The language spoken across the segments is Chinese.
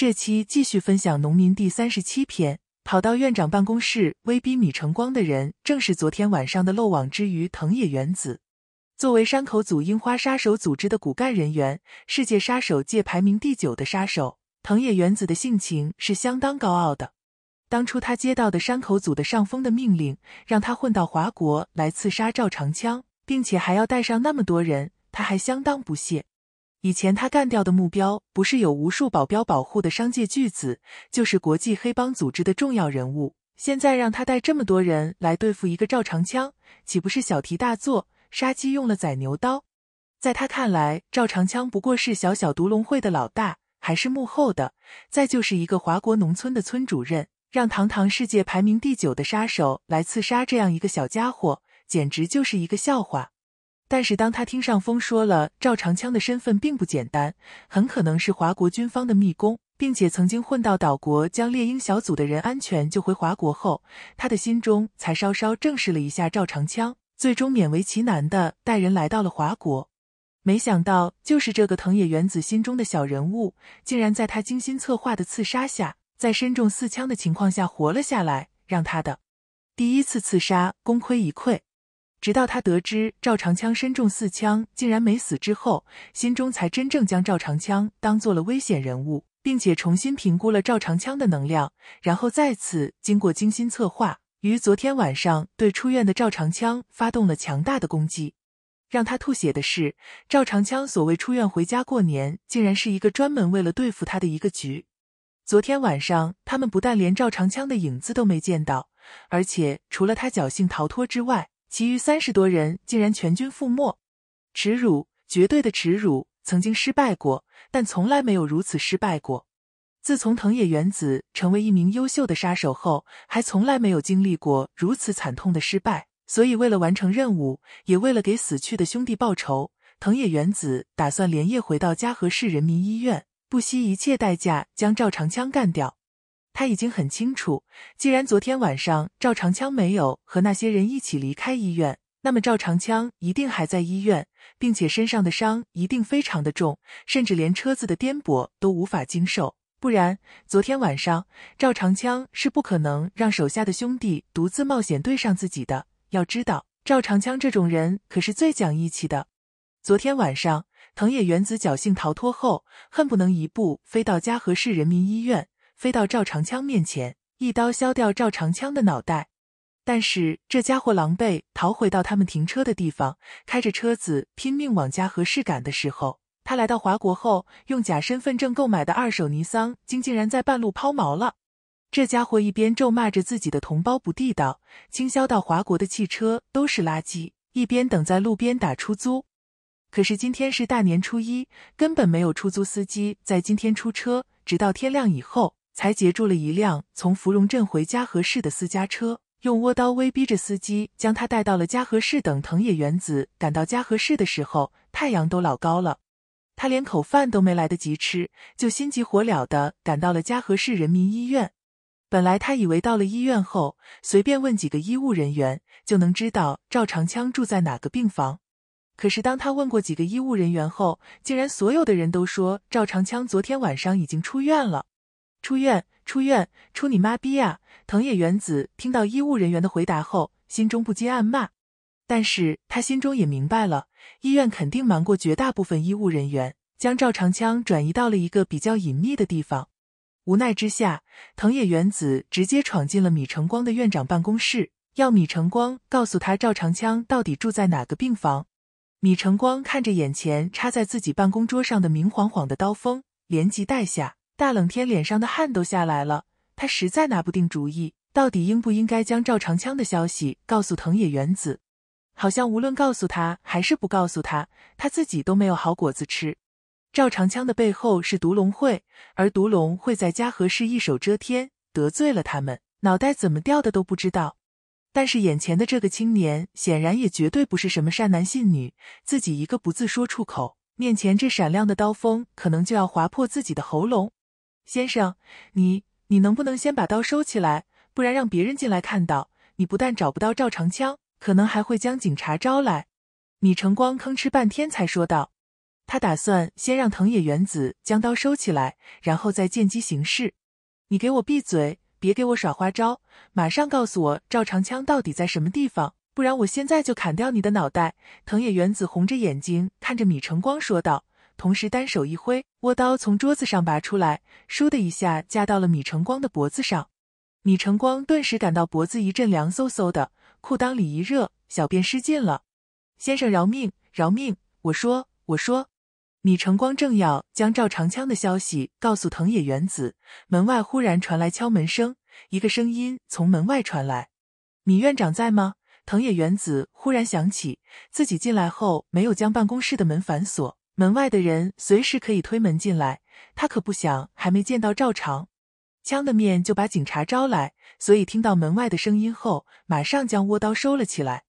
这期继续分享农民第三十七篇。跑到院长办公室威逼米成光的人，正是昨天晚上的漏网之鱼藤野原子。作为山口组樱花杀手组织的骨干人员，世界杀手界排名第九的杀手藤野原子的性情是相当高傲的。当初他接到的山口组的上峰的命令，让他混到华国来刺杀赵长枪，并且还要带上那么多人，他还相当不屑。以前他干掉的目标不是有无数保镖保护的商界巨子，就是国际黑帮组织的重要人物。现在让他带这么多人来对付一个赵长枪，岂不是小题大做，杀鸡用了宰牛刀？在他看来，赵长枪不过是小小毒龙会的老大，还是幕后的。再就是一个华国农村的村主任，让堂堂世界排名第九的杀手来刺杀这样一个小家伙，简直就是一个笑话。但是当他听上峰说了赵长枪的身份并不简单，很可能是华国军方的密工，并且曾经混到岛国将猎鹰小组的人安全救回华国后，他的心中才稍稍正视了一下赵长枪，最终勉为其难的带人来到了华国。没想到就是这个藤野原子心中的小人物，竟然在他精心策划的刺杀下，在身中四枪的情况下活了下来，让他的第一次刺杀功亏一篑。直到他得知赵长枪身中四枪竟然没死之后，心中才真正将赵长枪当做了危险人物，并且重新评估了赵长枪的能量，然后再次经过精心策划，于昨天晚上对出院的赵长枪发动了强大的攻击。让他吐血的是，赵长枪所谓出院回家过年，竟然是一个专门为了对付他的一个局。昨天晚上，他们不但连赵长枪的影子都没见到，而且除了他侥幸逃脱之外，其余三十多人竟然全军覆没，耻辱，绝对的耻辱。曾经失败过，但从来没有如此失败过。自从藤野原子成为一名优秀的杀手后，还从来没有经历过如此惨痛的失败。所以，为了完成任务，也为了给死去的兄弟报仇，藤野原子打算连夜回到嘉禾市人民医院，不惜一切代价将赵长枪干掉。他已经很清楚，既然昨天晚上赵长枪没有和那些人一起离开医院，那么赵长枪一定还在医院，并且身上的伤一定非常的重，甚至连车子的颠簸都无法经受。不然，昨天晚上赵长枪是不可能让手下的兄弟独自冒险对上自己的。要知道，赵长枪这种人可是最讲义气的。昨天晚上，藤野原子侥幸逃脱后，恨不能一步飞到嘉禾市人民医院。飞到赵长枪面前，一刀削掉赵长枪的脑袋。但是这家伙狼狈逃回到他们停车的地方，开着车子拼命往家和市赶的时候，他来到华国后，用假身份证购买的二手尼桑，竟竟然在半路抛锚了。这家伙一边咒骂着自己的同胞不地道，倾销到华国的汽车都是垃圾，一边等在路边打出租。可是今天是大年初一，根本没有出租司机在今天出车，直到天亮以后。才截住了一辆从芙蓉镇回嘉禾市的私家车，用倭刀威逼着司机将他带到了嘉禾市。等藤野原子赶到嘉禾市的时候，太阳都老高了，他连口饭都没来得及吃，就心急火燎的赶到了嘉禾市人民医院。本来他以为到了医院后，随便问几个医务人员就能知道赵长枪住在哪个病房，可是当他问过几个医务人员后，竟然所有的人都说赵长枪昨天晚上已经出院了。出院，出院，出你妈逼啊！藤野原子听到医务人员的回答后，心中不禁暗骂。但是他心中也明白了，医院肯定瞒过绝大部分医务人员，将赵长枪转移到了一个比较隐秘的地方。无奈之下，藤野原子直接闯进了米成光的院长办公室，要米成光告诉他赵长枪到底住在哪个病房。米成光看着眼前插在自己办公桌上的明晃晃的刀锋，连急带下。大冷天，脸上的汗都下来了，他实在拿不定主意，到底应不应该将赵长枪的消息告诉藤野原子？好像无论告诉他还是不告诉他，他自己都没有好果子吃。赵长枪的背后是毒龙会，而毒龙会在嘉禾市一手遮天，得罪了他们，脑袋怎么掉的都不知道。但是眼前的这个青年显然也绝对不是什么善男信女，自己一个不字说出口，面前这闪亮的刀锋可能就要划破自己的喉咙。先生，你你能不能先把刀收起来？不然让别人进来看到，你不但找不到赵长枪，可能还会将警察招来。米成光吭哧半天才说道：“他打算先让藤野原子将刀收起来，然后再见机行事。”你给我闭嘴，别给我耍花招！马上告诉我赵长枪到底在什么地方，不然我现在就砍掉你的脑袋！藤野原子红着眼睛看着米成光说道。同时，单手一挥，倭刀从桌子上拔出来，倏的一下架到了米成光的脖子上。米成光顿时感到脖子一阵凉飕飕的，裤裆里一热，小便失禁了。“先生饶命，饶命！”我说，我说。米成光正要将赵长枪的消息告诉藤野原子，门外忽然传来敲门声，一个声音从门外传来：“米院长在吗？”藤野原子忽然想起自己进来后没有将办公室的门反锁。门外的人随时可以推门进来，他可不想还没见到赵长枪的面就把警察招来，所以听到门外的声音后，马上将倭刀收了起来。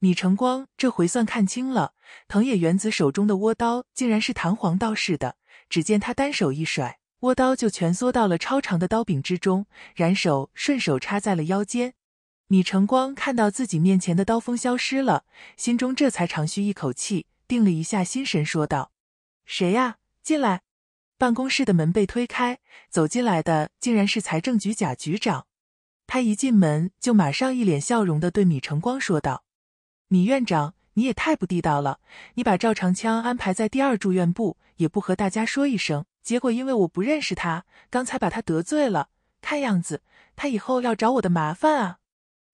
米成光这回算看清了，藤野原子手中的倭刀竟然是弹簧刀似的。只见他单手一甩，倭刀就蜷缩到了超长的刀柄之中，然手顺手插在了腰间。米成光看到自己面前的刀锋消失了，心中这才长吁一口气，定了一下心神，说道。谁呀？进来！办公室的门被推开，走进来的竟然是财政局贾局长。他一进门就马上一脸笑容的对米成光说道：“米院长，你也太不地道了！你把赵长枪安排在第二住院部，也不和大家说一声。结果因为我不认识他，刚才把他得罪了。看样子他以后要找我的麻烦啊！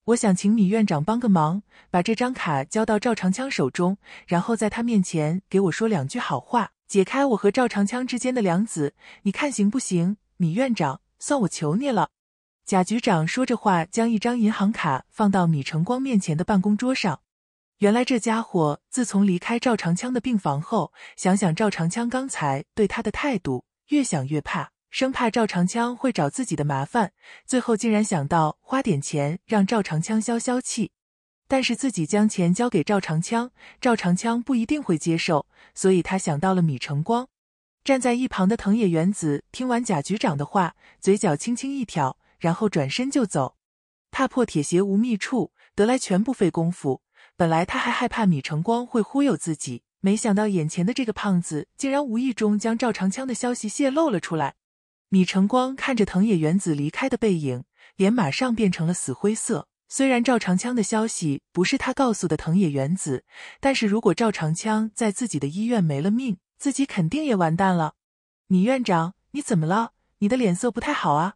我想请米院长帮个忙，把这张卡交到赵长枪手中，然后在他面前给我说两句好话。”解开我和赵长枪之间的梁子，你看行不行？米院长，算我求你了。贾局长说着话，将一张银行卡放到米成光面前的办公桌上。原来这家伙自从离开赵长枪的病房后，想想赵长枪刚才对他的态度，越想越怕，生怕赵长枪会找自己的麻烦，最后竟然想到花点钱让赵长枪消消气。但是自己将钱交给赵长枪，赵长枪不一定会接受，所以他想到了米成光。站在一旁的藤野原子听完贾局长的话，嘴角轻轻一挑，然后转身就走。踏破铁鞋无觅处，得来全不费功夫。本来他还害怕米成光会忽悠自己，没想到眼前的这个胖子竟然无意中将赵长枪的消息泄露了出来。米成光看着藤野原子离开的背影，脸马上变成了死灰色。虽然赵长枪的消息不是他告诉的藤野原子，但是如果赵长枪在自己的医院没了命，自己肯定也完蛋了。米院长，你怎么了？你的脸色不太好啊，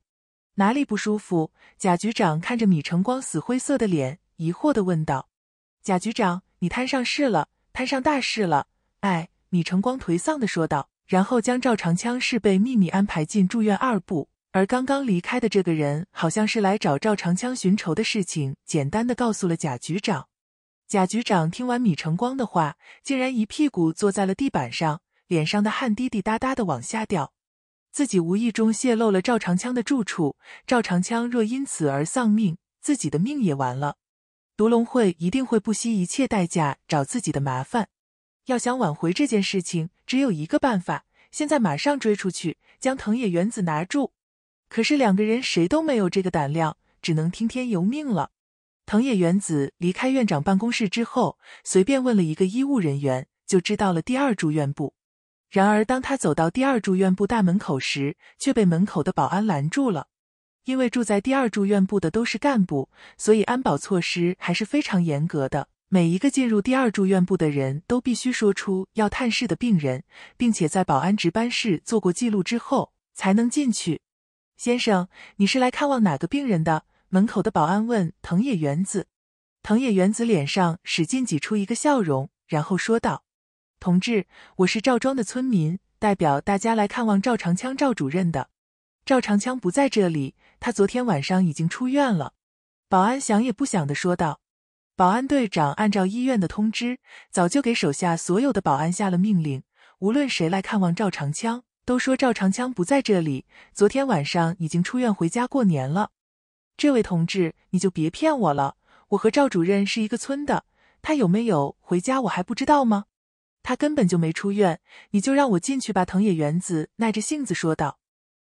哪里不舒服？贾局长看着米成光死灰色的脸，疑惑的问道。贾局长，你摊上事了，摊上大事了。哎，米成光颓丧的说道，然后将赵长枪是被秘密安排进住院二部。而刚刚离开的这个人，好像是来找赵长枪寻仇的事情，简单的告诉了贾局长。贾局长听完米成光的话，竟然一屁股坐在了地板上，脸上的汗滴滴答答的往下掉。自己无意中泄露了赵长枪的住处，赵长枪若因此而丧命，自己的命也完了。独龙会一定会不惜一切代价找自己的麻烦。要想挽回这件事情，只有一个办法，现在马上追出去，将藤野原子拿住。可是两个人谁都没有这个胆量，只能听天由命了。藤野原子离开院长办公室之后，随便问了一个医务人员，就知道了第二住院部。然而，当他走到第二住院部大门口时，却被门口的保安拦住了。因为住在第二住院部的都是干部，所以安保措施还是非常严格的。每一个进入第二住院部的人都必须说出要探视的病人，并且在保安值班室做过记录之后，才能进去。先生，你是来看望哪个病人的？门口的保安问藤野原子。藤野原子脸上使劲挤出一个笑容，然后说道：“同志，我是赵庄的村民，代表大家来看望赵长枪赵主任的。赵长枪不在这里，他昨天晚上已经出院了。”保安想也不想的说道：“保安队长按照医院的通知，早就给手下所有的保安下了命令，无论谁来看望赵长枪。”都说赵长枪不在这里，昨天晚上已经出院回家过年了。这位同志，你就别骗我了。我和赵主任是一个村的，他有没有回家我还不知道吗？他根本就没出院，你就让我进去吧。”藤野元子耐着性子说道。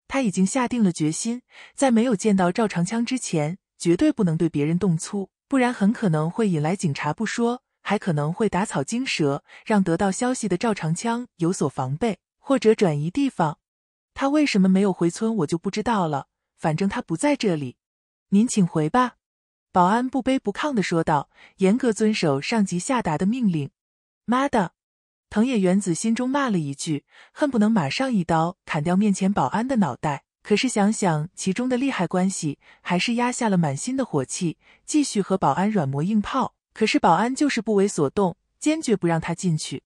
他已经下定了决心，在没有见到赵长枪之前，绝对不能对别人动粗，不然很可能会引来警察不说，还可能会打草惊蛇，让得到消息的赵长枪有所防备。或者转移地方，他为什么没有回村，我就不知道了。反正他不在这里，您请回吧。”保安不卑不亢的说道，严格遵守上级下达的命令。“妈的！”藤野原子心中骂了一句，恨不能马上一刀砍掉面前保安的脑袋。可是想想其中的利害关系，还是压下了满心的火气，继续和保安软磨硬泡。可是保安就是不为所动，坚决不让他进去。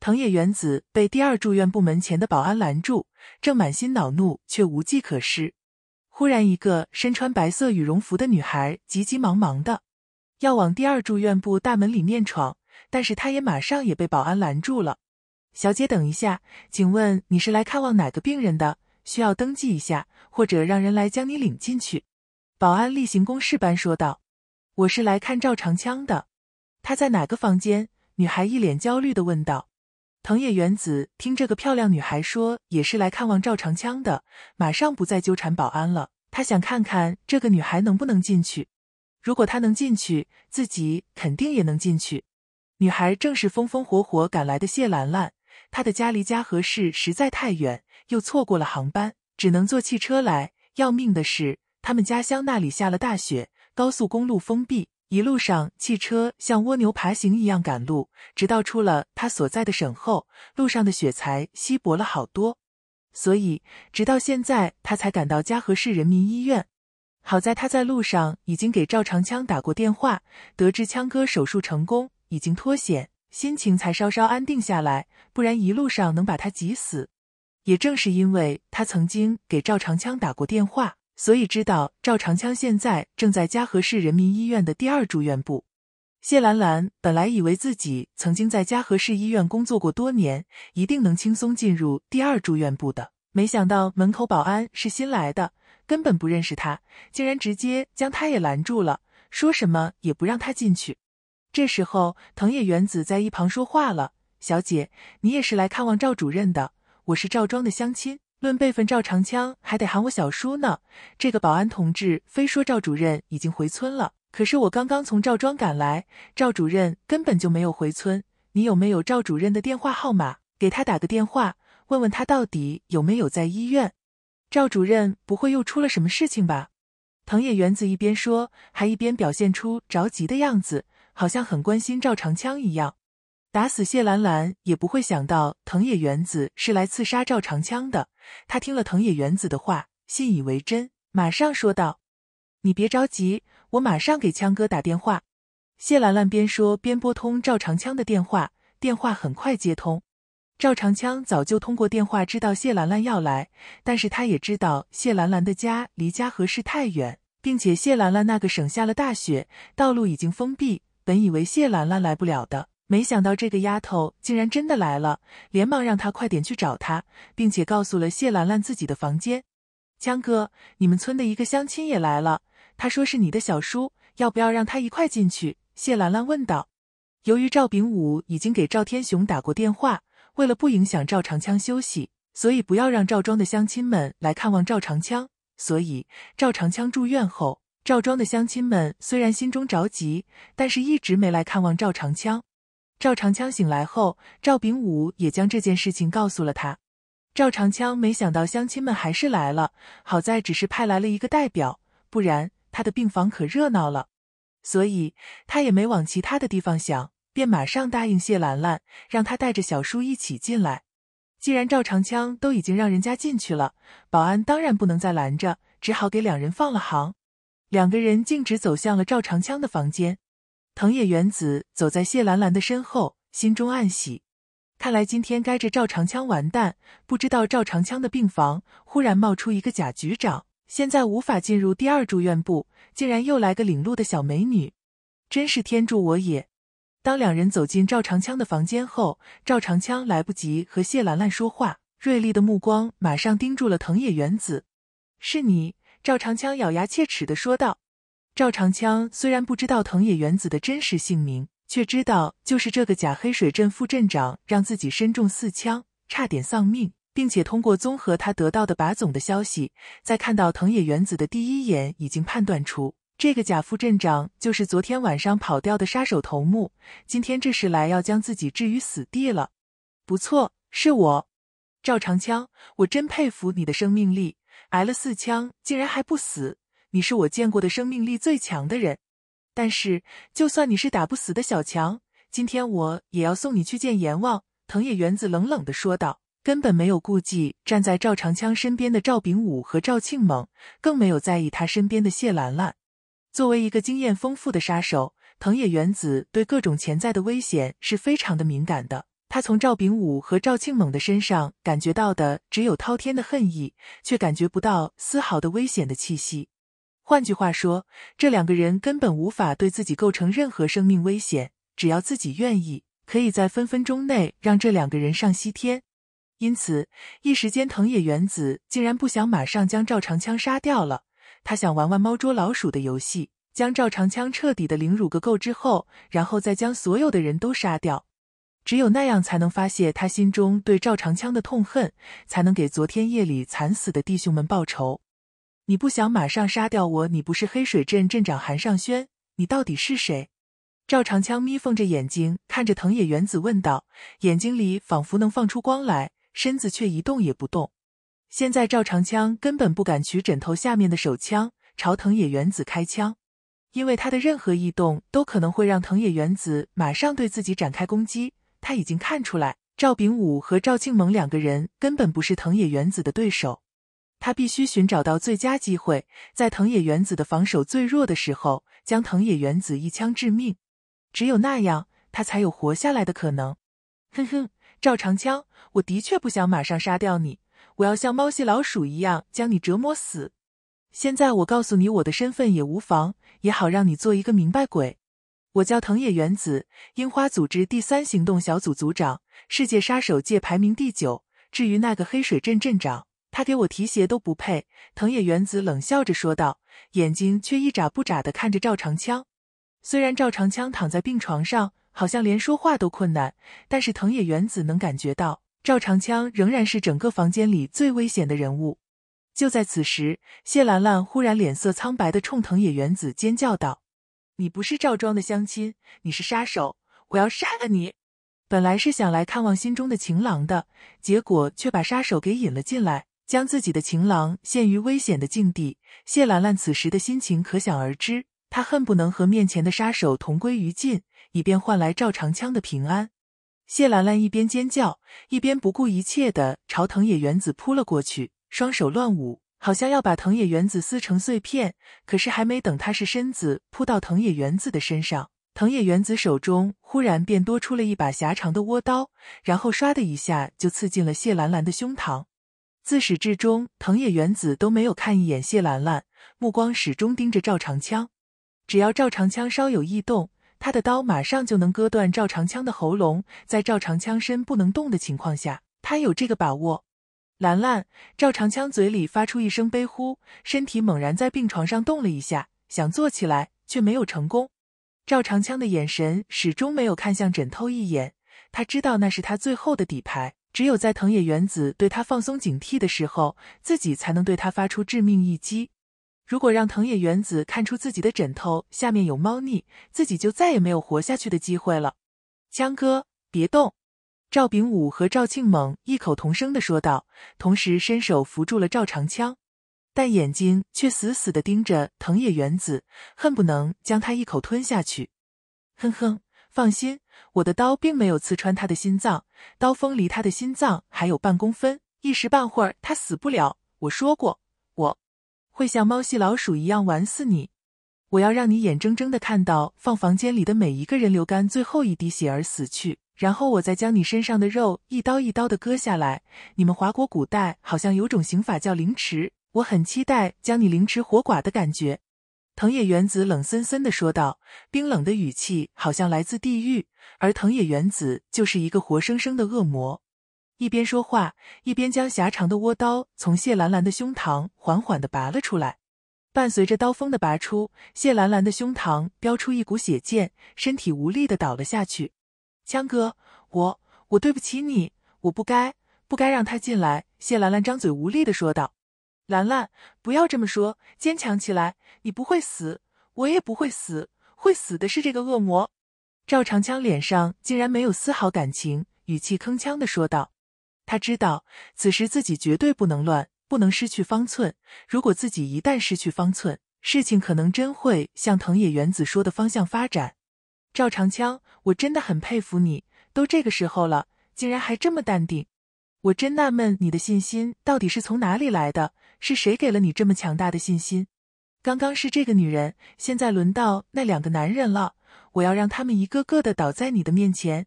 藤野原子被第二住院部门前的保安拦住，正满心恼怒，却无计可施。忽然，一个身穿白色羽绒服的女孩急急忙忙的要往第二住院部大门里面闯，但是她也马上也被保安拦住了。“小姐，等一下，请问你是来看望哪个病人的？需要登记一下，或者让人来将你领进去。”保安例行公事般说道。“我是来看赵长枪的，他在哪个房间？”女孩一脸焦虑的问道。藤野原子听这个漂亮女孩说，也是来看望赵长枪的，马上不再纠缠保安了。他想看看这个女孩能不能进去，如果她能进去，自己肯定也能进去。女孩正是风风火火赶来的谢兰兰，她的家离嘉禾市实在太远，又错过了航班，只能坐汽车来。要命的是，他们家乡那里下了大雪，高速公路封闭。一路上，汽车像蜗牛爬行一样赶路，直到出了他所在的省后，路上的雪才稀薄了好多。所以，直到现在他才赶到嘉禾市人民医院。好在他在路上已经给赵长枪打过电话，得知枪哥手术成功，已经脱险，心情才稍稍安定下来。不然，一路上能把他急死。也正是因为他曾经给赵长枪打过电话。所以知道赵长枪现在正在嘉禾市人民医院的第二住院部。谢兰兰本来以为自己曾经在嘉禾市医院工作过多年，一定能轻松进入第二住院部的，没想到门口保安是新来的，根本不认识他，竟然直接将他也拦住了，说什么也不让他进去。这时候，藤野原子在一旁说话了：“小姐，你也是来看望赵主任的？我是赵庄的乡亲。”论辈分，赵长枪还得喊我小叔呢。这个保安同志非说赵主任已经回村了，可是我刚刚从赵庄赶来，赵主任根本就没有回村。你有没有赵主任的电话号码？给他打个电话，问问他到底有没有在医院。赵主任不会又出了什么事情吧？藤野原子一边说，还一边表现出着急的样子，好像很关心赵长枪一样。打死谢兰兰也不会想到藤野原子是来刺杀赵长枪的。他听了藤野原子的话，信以为真，马上说道：“你别着急，我马上给枪哥打电话。”谢兰兰边说边拨通赵长枪的电话，电话很快接通。赵长枪早就通过电话知道谢兰兰要来，但是他也知道谢兰兰的家离嘉禾市太远，并且谢兰兰那个省下了大雪，道路已经封闭，本以为谢兰兰来不了的。没想到这个丫头竟然真的来了，连忙让她快点去找她，并且告诉了谢兰兰自己的房间。江哥，你们村的一个相亲也来了，他说是你的小叔，要不要让他一块进去？谢兰兰问道。由于赵炳武已经给赵天雄打过电话，为了不影响赵长枪休息，所以不要让赵庄的乡亲们来看望赵长枪。所以赵长枪住院后，赵庄的乡亲们虽然心中着急，但是一直没来看望赵长枪。赵长枪醒来后，赵炳武也将这件事情告诉了他。赵长枪没想到乡亲们还是来了，好在只是派来了一个代表，不然他的病房可热闹了。所以他也没往其他的地方想，便马上答应谢兰兰，让她带着小叔一起进来。既然赵长枪都已经让人家进去了，保安当然不能再拦着，只好给两人放了行。两个人径直走向了赵长枪的房间。藤野原子走在谢兰兰的身后，心中暗喜，看来今天该着赵长枪完蛋。不知道赵长枪的病房忽然冒出一个假局长，现在无法进入第二住院部，竟然又来个领路的小美女，真是天助我也！当两人走进赵长枪的房间后，赵长枪来不及和谢兰兰说话，锐利的目光马上盯住了藤野原子：“是你！”赵长枪咬牙切齿的说道。赵长枪虽然不知道藤野原子的真实姓名，却知道就是这个假黑水镇副镇长让自己身中四枪，差点丧命，并且通过综合他得到的把总的消息，在看到藤野原子的第一眼，已经判断出这个假副镇长就是昨天晚上跑掉的杀手头目。今天这是来要将自己置于死地了。不错，是我，赵长枪。我真佩服你的生命力，挨了四枪竟然还不死。你是我见过的生命力最强的人，但是就算你是打不死的小强，今天我也要送你去见阎王。”藤野原子冷冷的说道，根本没有顾忌站在赵长枪身边的赵炳武和赵庆猛，更没有在意他身边的谢兰兰。作为一个经验丰富的杀手，藤野原子对各种潜在的危险是非常的敏感的。他从赵炳武和赵庆猛的身上感觉到的只有滔天的恨意，却感觉不到丝毫的危险的气息。换句话说，这两个人根本无法对自己构成任何生命危险，只要自己愿意，可以在分分钟内让这两个人上西天。因此，一时间，藤野元子竟然不想马上将赵长枪杀掉了。他想玩玩猫捉老鼠的游戏，将赵长枪彻底的凌辱个够之后，然后再将所有的人都杀掉。只有那样，才能发泄他心中对赵长枪的痛恨，才能给昨天夜里惨死的弟兄们报仇。你不想马上杀掉我？你不是黑水镇镇长韩尚轩，你到底是谁？赵长枪眯缝着眼睛看着藤野原子问道，眼睛里仿佛能放出光来，身子却一动也不动。现在赵长枪根本不敢取枕头下面的手枪朝藤野原子开枪，因为他的任何异动都可能会让藤野原子马上对自己展开攻击。他已经看出来，赵炳武和赵庆猛两个人根本不是藤野原子的对手。他必须寻找到最佳机会，在藤野原子的防守最弱的时候，将藤野原子一枪致命。只有那样，他才有活下来的可能。哼哼，赵长枪，我的确不想马上杀掉你，我要像猫戏老鼠一样将你折磨死。现在我告诉你我的身份也无妨，也好让你做一个明白鬼。我叫藤野原子，樱花组织第三行动小组组长，世界杀手界排名第九。至于那个黑水镇镇长。他给我提鞋都不配。”藤野原子冷笑着说道，眼睛却一眨不眨的看着赵长枪。虽然赵长枪躺在病床上，好像连说话都困难，但是藤野原子能感觉到，赵长枪仍然是整个房间里最危险的人物。就在此时，谢兰兰忽然脸色苍白的冲藤野原子尖叫道：“你不是赵庄的相亲，你是杀手！我要杀了你！”本来是想来看望心中的情郎的，结果却把杀手给引了进来。将自己的情郎陷于危险的境地，谢兰兰此时的心情可想而知。她恨不能和面前的杀手同归于尽，以便换来赵长枪的平安。谢兰兰一边尖叫，一边不顾一切的朝藤野原子扑了过去，双手乱舞，好像要把藤野原子撕成碎片。可是还没等她是身子扑到藤野原子的身上，藤野原子手中忽然便多出了一把狭长的倭刀，然后唰的一下就刺进了谢兰兰的胸膛。自始至终，藤野原子都没有看一眼谢兰兰，目光始终盯着赵长枪。只要赵长枪稍有异动，他的刀马上就能割断赵长枪的喉咙。在赵长枪身不能动的情况下，他有这个把握。兰兰，赵长枪嘴里发出一声悲呼，身体猛然在病床上动了一下，想坐起来却没有成功。赵长枪的眼神始终没有看向枕头一眼，他知道那是他最后的底牌。只有在藤野原子对他放松警惕的时候，自己才能对他发出致命一击。如果让藤野原子看出自己的枕头下面有猫腻，自己就再也没有活下去的机会了。枪哥，别动！赵炳武和赵庆猛异口同声地说道，同时伸手扶住了赵长枪，但眼睛却死死地盯着藤野原子，恨不能将他一口吞下去。哼哼，放心。我的刀并没有刺穿他的心脏，刀锋离他的心脏还有半公分，一时半会儿他死不了。我说过，我会像猫系老鼠一样玩死你，我要让你眼睁睁的看到放房间里的每一个人流干最后一滴血而死去，然后我再将你身上的肉一刀一刀的割下来。你们华国古代好像有种刑法叫凌迟，我很期待将你凌迟活剐的感觉。藤野原子冷森森的说道，冰冷的语气好像来自地狱，而藤野原子就是一个活生生的恶魔。一边说话，一边将狭长的倭刀从谢兰兰的胸膛缓缓的拔了出来。伴随着刀锋的拔出，谢兰兰的胸膛飙出一股血溅，身体无力的倒了下去。枪哥，我，我对不起你，我不该，不该让他进来。谢兰兰张嘴无力的说道。兰兰，不要这么说，坚强起来！你不会死，我也不会死，会死的是这个恶魔。赵长枪脸上竟然没有丝毫感情，语气铿锵的说道。他知道此时自己绝对不能乱，不能失去方寸。如果自己一旦失去方寸，事情可能真会向藤野原子说的方向发展。赵长枪，我真的很佩服你，都这个时候了，竟然还这么淡定。我真纳闷你的信心到底是从哪里来的。是谁给了你这么强大的信心？刚刚是这个女人，现在轮到那两个男人了。我要让他们一个个的倒在你的面前，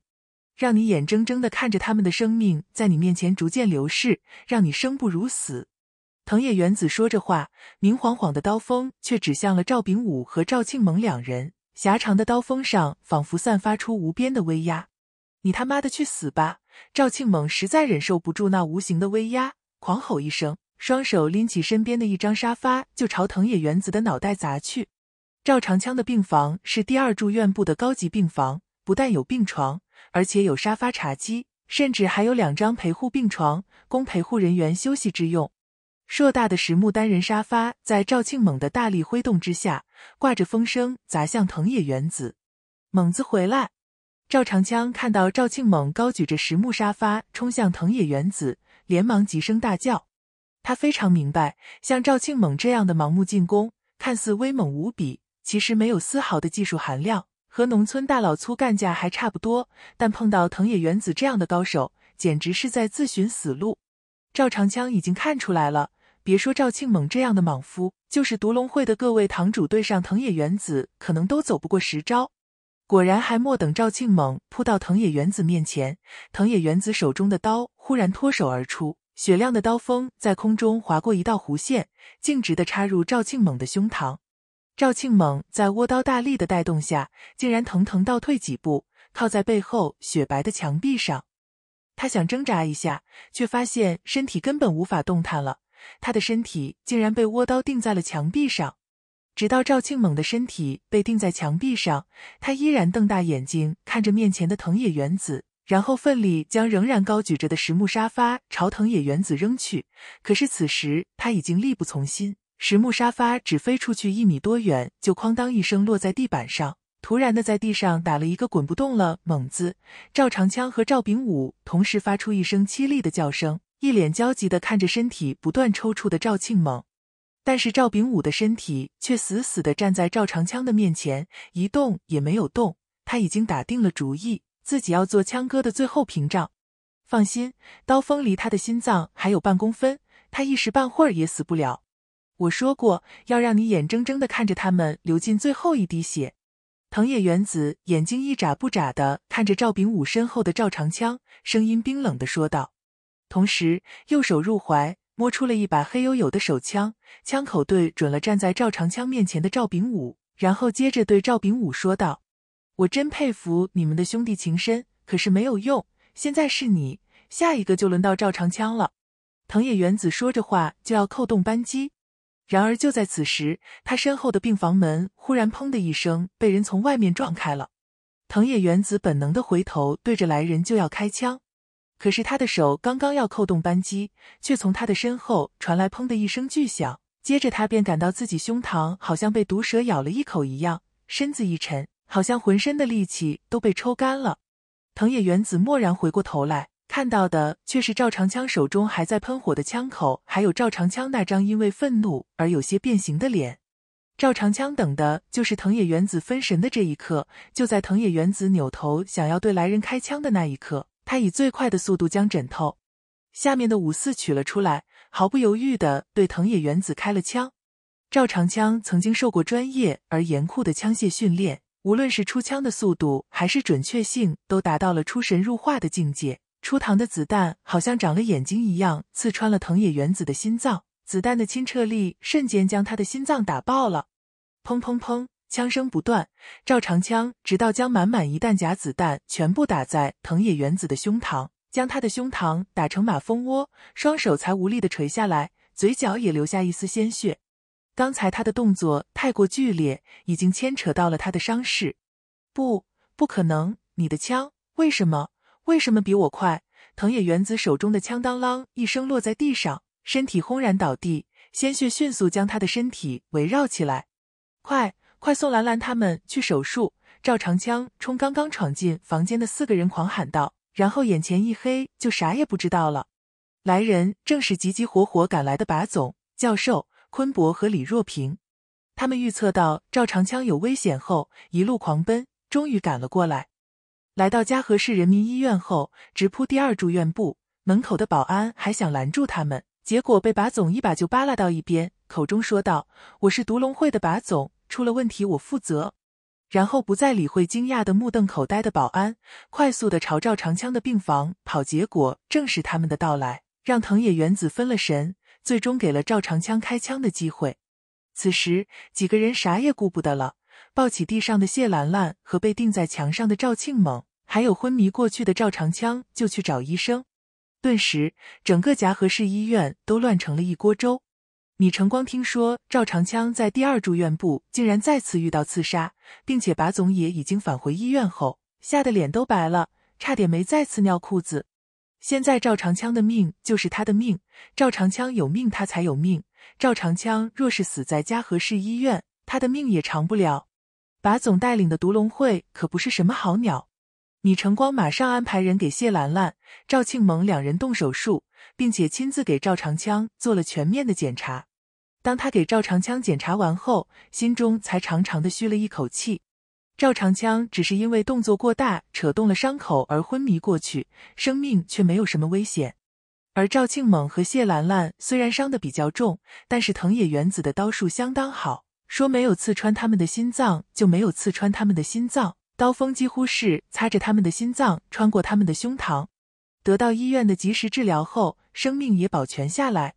让你眼睁睁的看着他们的生命在你面前逐渐流逝，让你生不如死。藤野原子说着话，明晃晃的刀锋却指向了赵炳武和赵庆猛两人。狭长的刀锋上仿佛散发出无边的威压。你他妈的去死吧！赵庆猛实在忍受不住那无形的威压，狂吼一声。双手拎起身边的一张沙发，就朝藤野原子的脑袋砸去。赵长枪的病房是第二住院部的高级病房，不但有病床，而且有沙发、茶几，甚至还有两张陪护病床，供陪护人员休息之用。硕大的实木单人沙发在赵庆猛的大力挥动之下，挂着风声砸向藤野原子。猛子回来！赵长枪看到赵庆猛高举着实木沙发冲向藤野原子，连忙急声大叫。他非常明白，像赵庆猛这样的盲目进攻，看似威猛无比，其实没有丝毫的技术含量，和农村大老粗干架还差不多。但碰到藤野原子这样的高手，简直是在自寻死路。赵长枪已经看出来了，别说赵庆猛这样的莽夫，就是独龙会的各位堂主，对上藤野原子，可能都走不过十招。果然，还没等赵庆猛扑到藤野原子面前，藤野原子手中的刀忽然脱手而出。雪亮的刀锋在空中划过一道弧线，径直的插入赵庆猛的胸膛。赵庆猛在倭刀大力的带动下，竟然腾腾倒退几步，靠在背后雪白的墙壁上。他想挣扎一下，却发现身体根本无法动弹了。他的身体竟然被倭刀钉在了墙壁上。直到赵庆猛的身体被钉在墙壁上，他依然瞪大眼睛看着面前的藤野原子。然后奋力将仍然高举着的实木沙发朝藤野原子扔去，可是此时他已经力不从心，实木沙发只飞出去一米多远，就哐当一声落在地板上，突然的在地上打了一个滚，不动了。猛子赵长枪和赵炳武同时发出一声凄厉的叫声，一脸焦急的看着身体不断抽搐的赵庆猛，但是赵炳武的身体却死死的站在赵长枪的面前，一动也没有动。他已经打定了主意。自己要做枪哥的最后屏障，放心，刀锋离他的心脏还有半公分，他一时半会儿也死不了。我说过，要让你眼睁睁的看着他们流尽最后一滴血。藤野元子眼睛一眨不眨的看着赵炳武身后的赵长枪，声音冰冷的说道，同时右手入怀，摸出了一把黑黝黝的手枪，枪口对准了站在赵长枪面前的赵炳武，然后接着对赵炳武说道。我真佩服你们的兄弟情深，可是没有用。现在是你，下一个就轮到赵长枪了。藤野原子说着话就要扣动扳机，然而就在此时，他身后的病房门忽然砰的一声被人从外面撞开了。藤野原子本能的回头，对着来人就要开枪，可是他的手刚刚要扣动扳机，却从他的身后传来砰的一声巨响，接着他便感到自己胸膛好像被毒蛇咬了一口一样，身子一沉。好像浑身的力气都被抽干了，藤野原子蓦然回过头来，看到的却是赵长枪手中还在喷火的枪口，还有赵长枪那张因为愤怒而有些变形的脸。赵长枪等的就是藤野原子分神的这一刻，就在藤野原子扭头想要对来人开枪的那一刻，他以最快的速度将枕头下面的五四取了出来，毫不犹豫地对藤野原子开了枪。赵长枪曾经受过专业而严酷的枪械训练。无论是出枪的速度还是准确性，都达到了出神入化的境界。出膛的子弹好像长了眼睛一样，刺穿了藤野原子的心脏。子弹的清澈力瞬间将他的心脏打爆了。砰砰砰，枪声不断，照长枪直到将满满一弹夹子弹全部打在藤野原子的胸膛，将他的胸膛打成马蜂窝，双手才无力的垂下来，嘴角也留下一丝鲜血。刚才他的动作太过剧烈，已经牵扯到了他的伤势。不，不可能！你的枪为什么？为什么比我快？藤野原子手中的枪当啷一声落在地上，身体轰然倒地，鲜血迅速将他的身体围绕起来。快，快送兰兰他们去手术！赵长枪冲刚刚闯进房间的四个人狂喊道，然后眼前一黑，就啥也不知道了。来人正是急急火火赶来的把总教授。昆博和李若平，他们预测到赵长枪有危险后，一路狂奔，终于赶了过来。来到嘉禾市人民医院后，直扑第二住院部门口的保安还想拦住他们，结果被把总一把就扒拉到一边，口中说道：“我是独龙会的把总，出了问题我负责。”然后不再理会惊讶的目瞪口呆的保安，快速的朝赵长枪的病房跑。结果正是他们的到来，让藤野原子分了神。最终给了赵长枪开枪的机会。此时，几个人啥也顾不得了，抱起地上的谢兰兰和被钉在墙上的赵庆猛，还有昏迷过去的赵长枪，就去找医生。顿时，整个夹河市医院都乱成了一锅粥。米成光听说赵长枪在第二住院部竟然再次遇到刺杀，并且把总也已经返回医院后，吓得脸都白了，差点没再次尿裤子。现在赵长枪的命就是他的命，赵长枪有命，他才有命。赵长枪若是死在嘉禾市医院，他的命也长不了。把总带领的毒龙会可不是什么好鸟。米成光马上安排人给谢兰兰、赵庆萌两人动手术，并且亲自给赵长枪做了全面的检查。当他给赵长枪检查完后，心中才长长的吁了一口气。赵长枪只是因为动作过大，扯动了伤口而昏迷过去，生命却没有什么危险。而赵庆猛和谢兰兰虽然伤的比较重，但是藤野原子的刀术相当好，说没有刺穿他们的心脏就没有刺穿他们的心脏，刀锋几乎是擦着他们的心脏穿过他们的胸膛。得到医院的及时治疗后，生命也保全下来。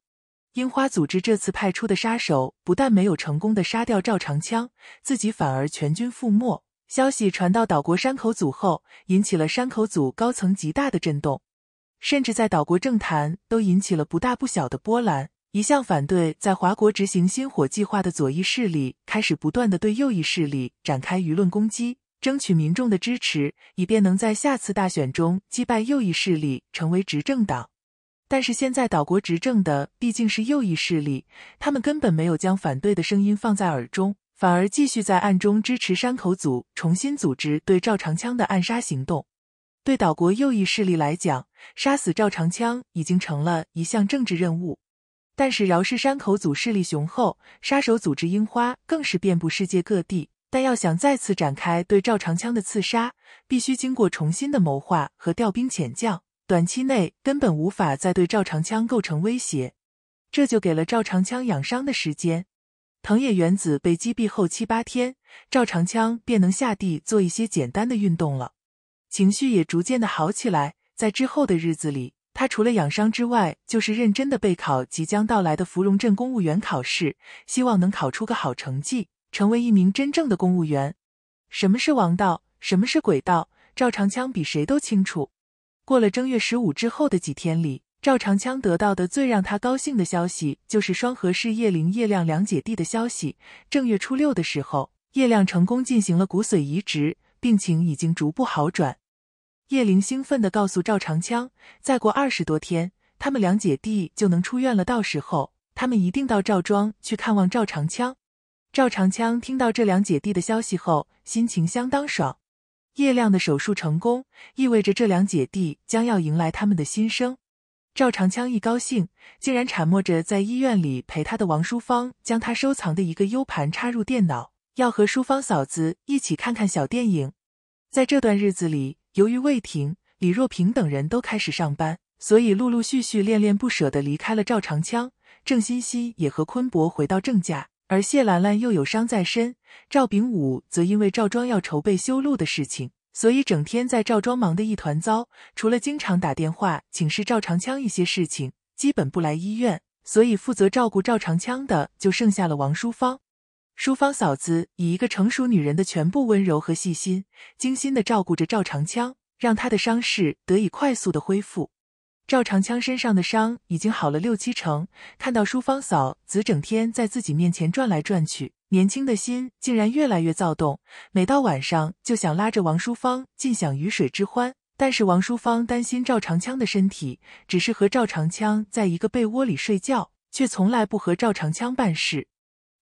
樱花组织这次派出的杀手不但没有成功的杀掉赵长枪，自己反而全军覆没。消息传到岛国山口组后，引起了山口组高层极大的震动，甚至在岛国政坛都引起了不大不小的波澜。一向反对在华国执行“新火计划”的左翼势力，开始不断的对右翼势力展开舆论攻击，争取民众的支持，以便能在下次大选中击败右翼势力，成为执政党。但是现在岛国执政的毕竟是右翼势力，他们根本没有将反对的声音放在耳中。反而继续在暗中支持山口组重新组织对赵长枪的暗杀行动。对岛国右翼势力来讲，杀死赵长枪已经成了一项政治任务。但是，饶氏山口组势力雄厚，杀手组织樱花更是遍布世界各地。但要想再次展开对赵长枪的刺杀，必须经过重新的谋划和调兵遣将，短期内根本无法再对赵长枪构成威胁。这就给了赵长枪养伤的时间。藤野原子被击毙后七八天，赵长枪便能下地做一些简单的运动了，情绪也逐渐的好起来。在之后的日子里，他除了养伤之外，就是认真的备考即将到来的芙蓉镇公务员考试，希望能考出个好成绩，成为一名真正的公务员。什么是王道？什么是鬼道？赵长枪比谁都清楚。过了正月十五之后的几天里。赵长枪得到的最让他高兴的消息，就是双河市叶灵、叶亮两姐弟的消息。正月初六的时候，叶亮成功进行了骨髓移植，病情已经逐步好转。叶灵兴奋地告诉赵长枪：“再过二十多天，他们两姐弟就能出院了。到时候，他们一定到赵庄去看望赵长枪。”赵长枪听到这两姐弟的消息后，心情相当爽。叶亮的手术成功，意味着这两姐弟将要迎来他们的新生。赵长枪一高兴，竟然缠磨着在医院里陪他的王淑芳，将他收藏的一个 U 盘插入电脑，要和淑芳嫂子一起看看小电影。在这段日子里，由于魏婷、李若平等人都开始上班，所以陆陆续续恋恋不舍的离开了赵长枪。郑欣欣也和坤博回到郑家，而谢兰兰又有伤在身，赵炳武则因为赵庄要筹备修路的事情。所以整天在赵庄忙得一团糟，除了经常打电话请示赵长枪一些事情，基本不来医院。所以负责照顾赵长枪的就剩下了王淑芳。淑芳嫂子以一个成熟女人的全部温柔和细心，精心的照顾着赵长枪，让他的伤势得以快速的恢复。赵长枪身上的伤已经好了六七成，看到淑芳嫂子整天在自己面前转来转去。年轻的心竟然越来越躁动，每到晚上就想拉着王淑芳尽享鱼水之欢。但是王淑芳担心赵长枪的身体，只是和赵长枪在一个被窝里睡觉，却从来不和赵长枪办事。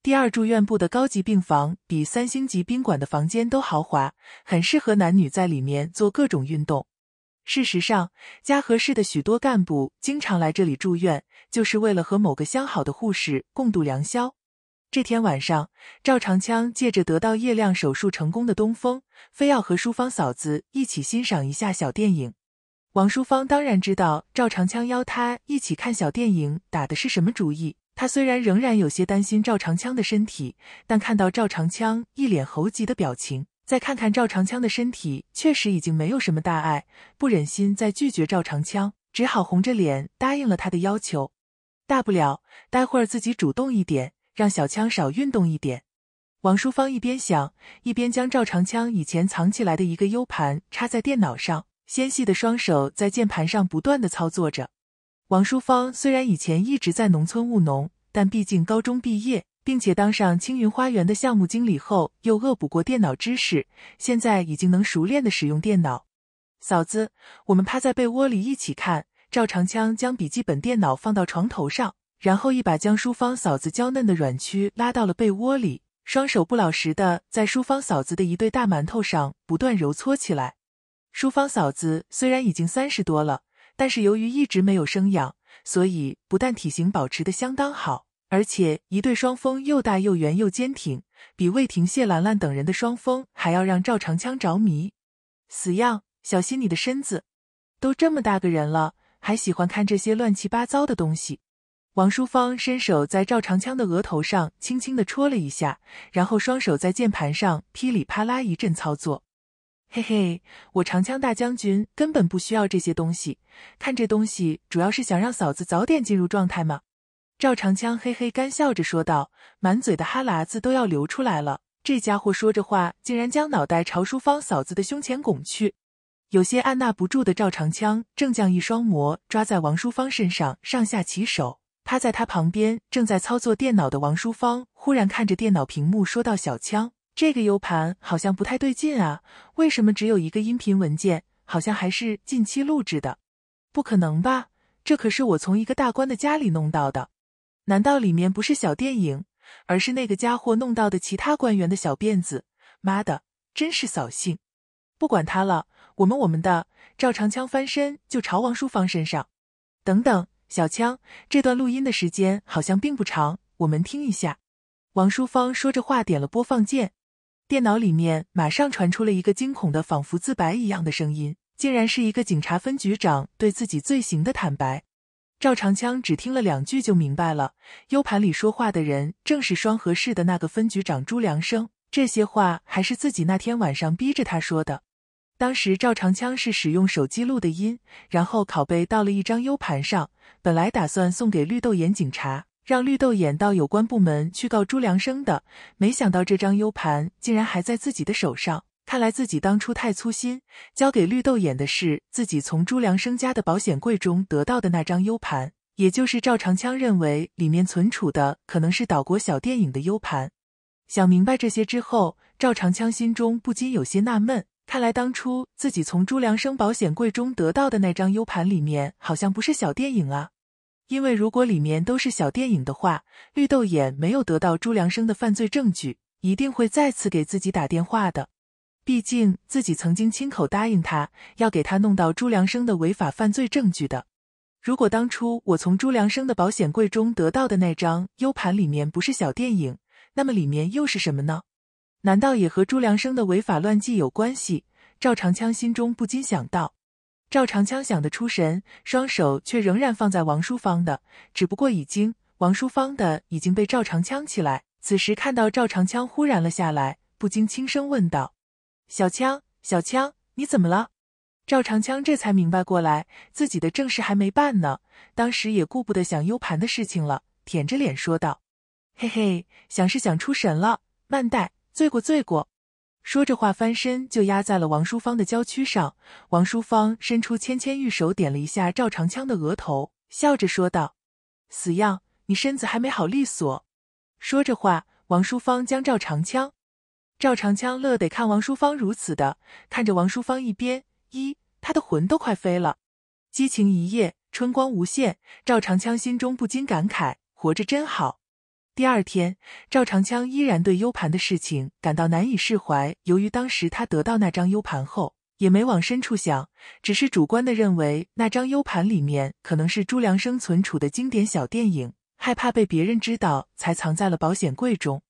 第二住院部的高级病房比三星级宾馆的房间都豪华，很适合男女在里面做各种运动。事实上，嘉禾市的许多干部经常来这里住院，就是为了和某个相好的护士共度良宵。这天晚上，赵长枪借着得到叶亮手术成功的东风，非要和淑芳嫂子一起欣赏一下小电影。王淑芳当然知道赵长枪邀她一起看小电影打的是什么主意。她虽然仍然有些担心赵长枪的身体，但看到赵长枪一脸猴急的表情，再看看赵长枪的身体确实已经没有什么大碍，不忍心再拒绝赵长枪，只好红着脸答应了他的要求。大不了待会儿自己主动一点。让小枪少运动一点。王淑芳一边想，一边将赵长枪以前藏起来的一个 U 盘插在电脑上，纤细的双手在键盘上不断的操作着。王淑芳虽然以前一直在农村务农，但毕竟高中毕业，并且当上青云花园的项目经理后，又恶补过电脑知识，现在已经能熟练的使用电脑。嫂子，我们趴在被窝里一起看。赵长枪将笔记本电脑放到床头上。然后一把将淑芳嫂子娇嫩的软躯拉到了被窝里，双手不老实的在淑芳嫂子的一对大馒头上不断揉搓起来。淑芳嫂子虽然已经三十多了，但是由于一直没有生养，所以不但体型保持的相当好，而且一对双峰又大又圆又坚挺，比魏婷、谢兰兰等人的双峰还要让赵长枪着迷。死样，小心你的身子，都这么大个人了，还喜欢看这些乱七八糟的东西。王淑芳伸手在赵长枪的额头上轻轻的戳了一下，然后双手在键盘上噼里啪啦一阵操作。嘿嘿，我长枪大将军根本不需要这些东西，看这东西主要是想让嫂子早点进入状态嘛。赵长枪嘿嘿干笑着说道，满嘴的哈喇子都要流出来了。这家伙说着话，竟然将脑袋朝淑芳嫂子的胸前拱去，有些按捺不住的赵长枪正将一双魔抓在王淑芳身上上下其手。趴在他旁边，正在操作电脑的王淑芳忽然看着电脑屏幕，说道：“小枪，这个 U 盘好像不太对劲啊，为什么只有一个音频文件？好像还是近期录制的，不可能吧？这可是我从一个大官的家里弄到的，难道里面不是小电影，而是那个家伙弄到的其他官员的小辫子？妈的，真是扫兴！不管他了，我们我们的赵长枪翻身就朝王淑芳身上……等等。”小枪，这段录音的时间好像并不长，我们听一下。王淑芳说着话，点了播放键。电脑里面马上传出了一个惊恐的、仿佛自白一样的声音，竟然是一个警察分局长对自己罪行的坦白。赵长枪只听了两句就明白了，U 盘里说话的人正是双河市的那个分局长朱良生，这些话还是自己那天晚上逼着他说的。当时赵长枪是使用手机录的音，然后拷贝到了一张 U 盘上。本来打算送给绿豆眼警察，让绿豆眼到有关部门去告朱良生的。没想到这张 U 盘竟然还在自己的手上，看来自己当初太粗心，交给绿豆眼的是自己从朱良生家的保险柜中得到的那张 U 盘，也就是赵长枪认为里面存储的可能是岛国小电影的 U 盘。想明白这些之后，赵长枪心中不禁有些纳闷。看来当初自己从朱良生保险柜中得到的那张 U 盘里面好像不是小电影啊，因为如果里面都是小电影的话，绿豆眼没有得到朱良生的犯罪证据，一定会再次给自己打电话的。毕竟自己曾经亲口答应他要给他弄到朱良生的违法犯罪证据的。如果当初我从朱良生的保险柜中得到的那张 U 盘里面不是小电影，那么里面又是什么呢？难道也和朱良生的违法乱纪有关系？赵长枪心中不禁想到。赵长枪想得出神，双手却仍然放在王淑芳的，只不过已经王淑芳的已经被赵长枪起来。此时看到赵长枪忽然了下来，不禁轻声问道：“小枪，小枪，你怎么了？”赵长枪这才明白过来，自己的正事还没办呢，当时也顾不得想 U 盘的事情了，舔着脸说道：“嘿嘿，想是想出神了，慢待。”罪过，罪过！说着话，翻身就压在了王淑芳的娇躯上。王淑芳伸出芊芊玉手，点了一下赵长枪的额头，笑着说道：“死样，你身子还没好利索。”说着话，王淑芳将赵长枪。赵长枪乐得看王淑芳如此的看着王淑芳一边一，他的魂都快飞了。激情一夜，春光无限。赵长枪心中不禁感慨：活着真好。第二天，赵长枪依然对 U 盘的事情感到难以释怀。由于当时他得到那张 U 盘后，也没往深处想，只是主观的认为那张 U 盘里面可能是朱良生存储的经典小电影，害怕被别人知道，才藏在了保险柜中。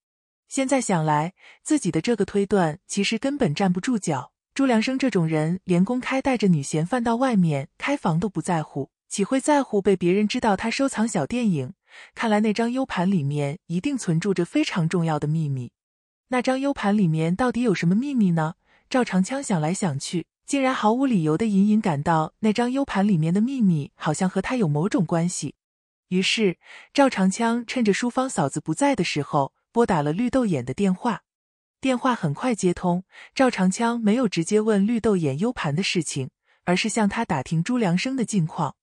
现在想来，自己的这个推断其实根本站不住脚。朱良生这种人，连公开带着女嫌犯到外面开房都不在乎，岂会在乎被别人知道他收藏小电影？看来那张 U 盘里面一定存住着非常重要的秘密。那张 U 盘里面到底有什么秘密呢？赵长枪想来想去，竟然毫无理由的隐隐感到那张 U 盘里面的秘密好像和他有某种关系。于是赵长枪趁着淑芳嫂子不在的时候，拨打了绿豆眼的电话。电话很快接通，赵长枪没有直接问绿豆眼 U 盘的事情，而是向他打听朱良生的近况。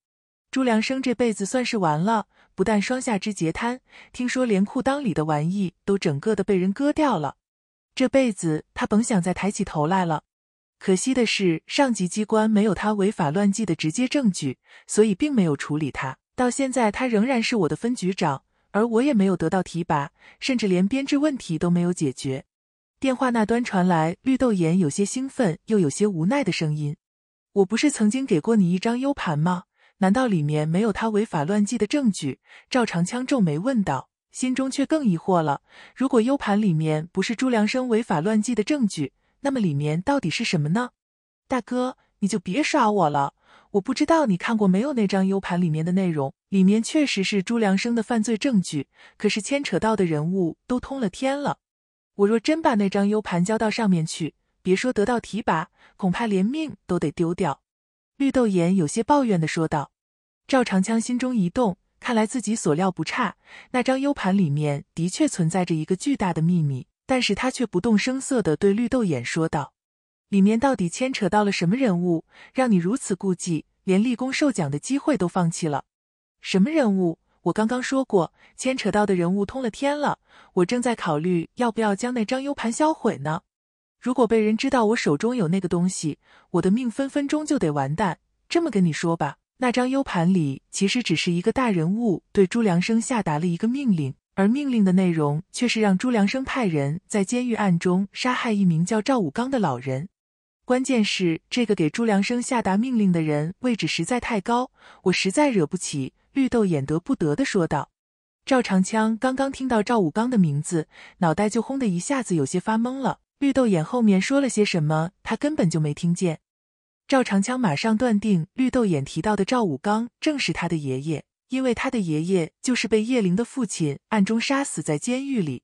朱良生这辈子算是完了。不但双下肢截瘫，听说连裤裆里的玩意都整个的被人割掉了，这辈子他甭想再抬起头来了。可惜的是，上级机关没有他违法乱纪的直接证据，所以并没有处理他。到现在，他仍然是我的分局长，而我也没有得到提拔，甚至连编制问题都没有解决。电话那端传来绿豆岩有些兴奋又有些无奈的声音：“我不是曾经给过你一张 U 盘吗？”难道里面没有他违法乱纪的证据？赵长枪皱眉问道，心中却更疑惑了。如果 U 盘里面不是朱良生违法乱纪的证据，那么里面到底是什么呢？大哥，你就别耍我了。我不知道你看过没有那张 U 盘里面的内容，里面确实是朱良生的犯罪证据，可是牵扯到的人物都通了天了。我若真把那张 U 盘交到上面去，别说得到提拔，恐怕连命都得丢掉。绿豆眼有些抱怨的说道：“赵长枪心中一动，看来自己所料不差，那张 U 盘里面的确存在着一个巨大的秘密。但是他却不动声色的对绿豆眼说道：‘里面到底牵扯到了什么人物，让你如此顾忌，连立功受奖的机会都放弃了？’什么人物？我刚刚说过，牵扯到的人物通了天了。我正在考虑要不要将那张 U 盘销毁呢。”如果被人知道我手中有那个东西，我的命分分钟就得完蛋。这么跟你说吧，那张 U 盘里其实只是一个大人物对朱良生下达了一个命令，而命令的内容却是让朱良生派人在监狱案中杀害一名叫赵武刚的老人。关键是这个给朱良生下达命令的人位置实在太高，我实在惹不起。绿豆眼得不得的说道。赵长枪刚刚听到赵武刚的名字，脑袋就轰的一下子有些发懵了。绿豆眼后面说了些什么，他根本就没听见。赵长枪马上断定，绿豆眼提到的赵武刚正是他的爷爷，因为他的爷爷就是被叶灵的父亲暗中杀死在监狱里。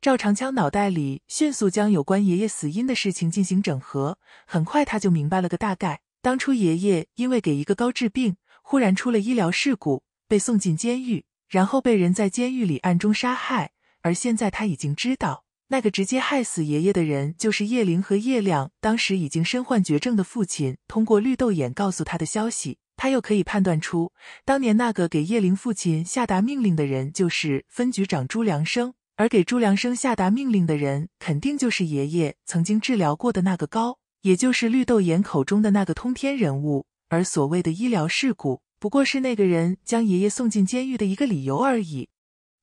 赵长枪脑袋里迅速将有关爷爷死因的事情进行整合，很快他就明白了个大概：当初爷爷因为给一个高治病，忽然出了医疗事故，被送进监狱，然后被人在监狱里暗中杀害。而现在他已经知道。那个直接害死爷爷的人，就是叶灵和叶亮。当时已经身患绝症的父亲，通过绿豆眼告诉他的消息，他又可以判断出，当年那个给叶灵父亲下达命令的人，就是分局长朱良生，而给朱良生下达命令的人，肯定就是爷爷曾经治疗过的那个高，也就是绿豆眼口中的那个通天人物。而所谓的医疗事故，不过是那个人将爷爷送进监狱的一个理由而已。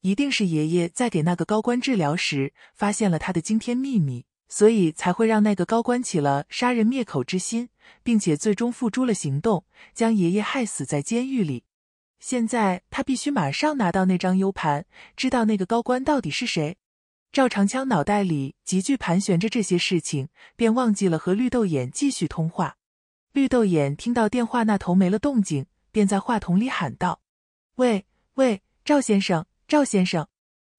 一定是爷爷在给那个高官治疗时，发现了他的惊天秘密，所以才会让那个高官起了杀人灭口之心，并且最终付诸了行动，将爷爷害死在监狱里。现在他必须马上拿到那张 U 盘，知道那个高官到底是谁。赵长枪脑袋里急剧盘旋着这些事情，便忘记了和绿豆眼继续通话。绿豆眼听到电话那头没了动静，便在话筒里喊道：“喂喂，赵先生。”赵先生，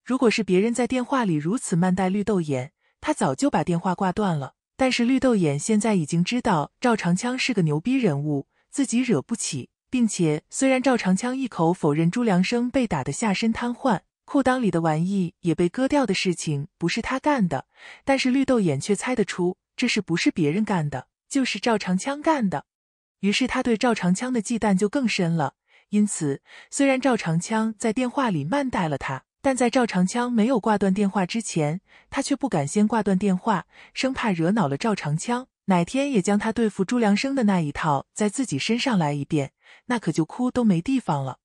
如果是别人在电话里如此慢待绿豆眼，他早就把电话挂断了。但是绿豆眼现在已经知道赵长枪是个牛逼人物，自己惹不起，并且虽然赵长枪一口否认朱良生被打得下身瘫痪、裤裆里的玩意也被割掉的事情不是他干的，但是绿豆眼却猜得出这是不是别人干的，就是赵长枪干的。于是他对赵长枪的忌惮就更深了。因此，虽然赵长枪在电话里慢待了他，但在赵长枪没有挂断电话之前，他却不敢先挂断电话，生怕惹恼了赵长枪，哪天也将他对付朱良生的那一套在自己身上来一遍，那可就哭都没地方了。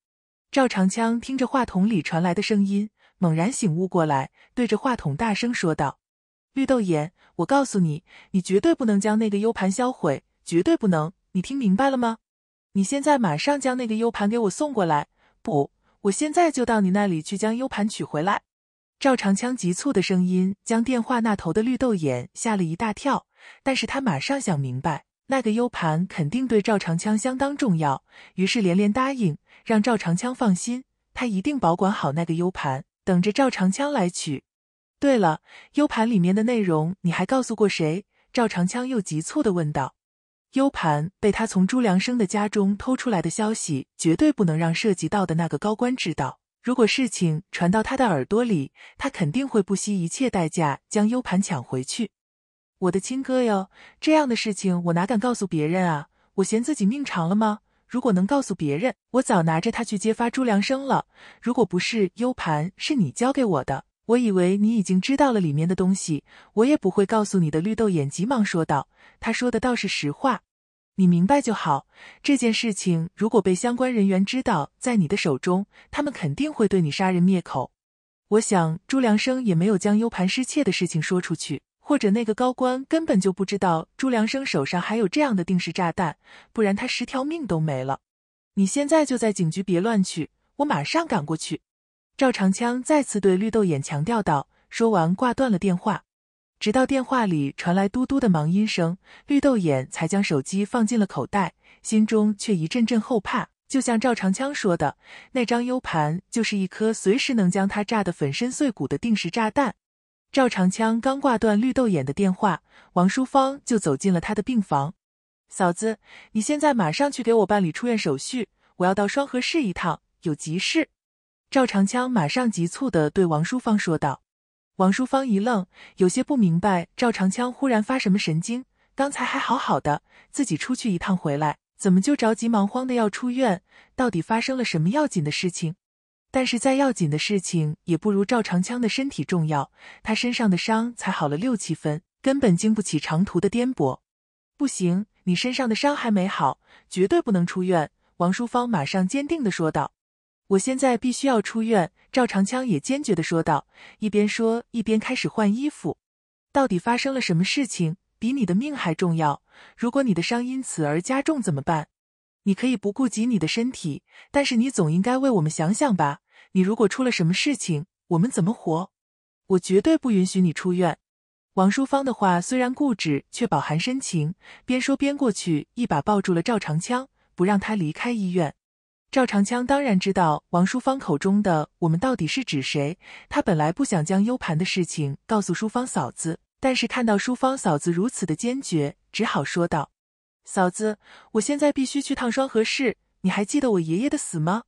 赵长枪听着话筒里传来的声音，猛然醒悟过来，对着话筒大声说道：“绿豆眼，我告诉你，你绝对不能将那个 U 盘销毁，绝对不能！你听明白了吗？”你现在马上将那个 U 盘给我送过来，不，我现在就到你那里去将 U 盘取回来。”赵长枪急促的声音将电话那头的绿豆眼吓了一大跳，但是他马上想明白，那个 U 盘肯定对赵长枪相当重要，于是连连答应，让赵长枪放心，他一定保管好那个 U 盘，等着赵长枪来取。对了，U 盘里面的内容你还告诉过谁？”赵长枪又急促的问道。U 盘被他从朱良生的家中偷出来的消息，绝对不能让涉及到的那个高官知道。如果事情传到他的耳朵里，他肯定会不惜一切代价将 U 盘抢回去。我的亲哥哟，这样的事情我哪敢告诉别人啊？我嫌自己命长了吗？如果能告诉别人，我早拿着它去揭发朱良生了。如果不是 U 盘是你交给我的。我以为你已经知道了里面的东西，我也不会告诉你的。绿豆眼急忙说道：“他说的倒是实话，你明白就好。这件事情如果被相关人员知道，在你的手中，他们肯定会对你杀人灭口。我想朱良生也没有将 U 盘失窃的事情说出去，或者那个高官根本就不知道朱良生手上还有这样的定时炸弹，不然他十条命都没了。你现在就在警局，别乱去，我马上赶过去。”赵长枪再次对绿豆眼强调道，说完挂断了电话，直到电话里传来嘟嘟的忙音声，绿豆眼才将手机放进了口袋，心中却一阵阵后怕。就像赵长枪说的，那张 U 盘就是一颗随时能将他炸得粉身碎骨的定时炸弹。赵长枪刚挂断绿豆眼的电话，王淑芳就走进了他的病房。嫂子，你现在马上去给我办理出院手续，我要到双河市一趟，有急事。赵长枪马上急促的对王淑芳说道：“王淑芳一愣，有些不明白赵长枪忽然发什么神经？刚才还好好的，自己出去一趟回来，怎么就着急忙慌的要出院？到底发生了什么要紧的事情？但是再要紧的事情也不如赵长枪的身体重要，他身上的伤才好了六七分，根本经不起长途的颠簸。不行，你身上的伤还没好，绝对不能出院。”王淑芳马上坚定的说道。我现在必须要出院。”赵长枪也坚决的说道，一边说一边开始换衣服。到底发生了什么事情，比你的命还重要？如果你的伤因此而加重怎么办？你可以不顾及你的身体，但是你总应该为我们想想吧？你如果出了什么事情，我们怎么活？我绝对不允许你出院。”王淑芳的话虽然固执，却饱含深情，边说边过去一把抱住了赵长枪，不让他离开医院。赵长枪当然知道王淑芳口中的“我们”到底是指谁。他本来不想将 U 盘的事情告诉淑芳嫂子，但是看到淑芳嫂子如此的坚决，只好说道：“嫂子，我现在必须去趟双河市。你还记得我爷爷的死吗？”“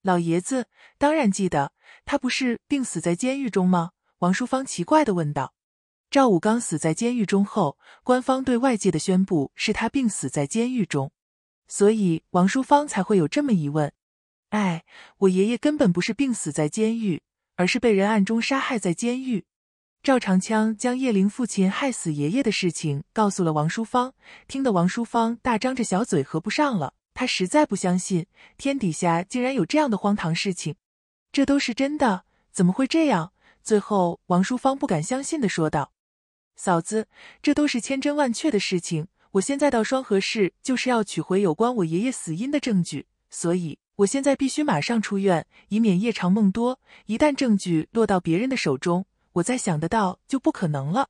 老爷子，当然记得。他不是病死在监狱中吗？”王淑芳奇怪地问道。赵武刚死在监狱中后，官方对外界的宣布是他病死在监狱中。所以王淑芳才会有这么疑问。哎，我爷爷根本不是病死在监狱，而是被人暗中杀害在监狱。赵长枪将叶玲父亲害死爷爷的事情告诉了王淑芳，听得王淑芳大张着小嘴合不上了。他实在不相信，天底下竟然有这样的荒唐事情。这都是真的？怎么会这样？最后，王淑芳不敢相信的说道：“嫂子，这都是千真万确的事情。”我现在到双河市就是要取回有关我爷爷死因的证据，所以我现在必须马上出院，以免夜长梦多。一旦证据落到别人的手中，我再想得到就不可能了。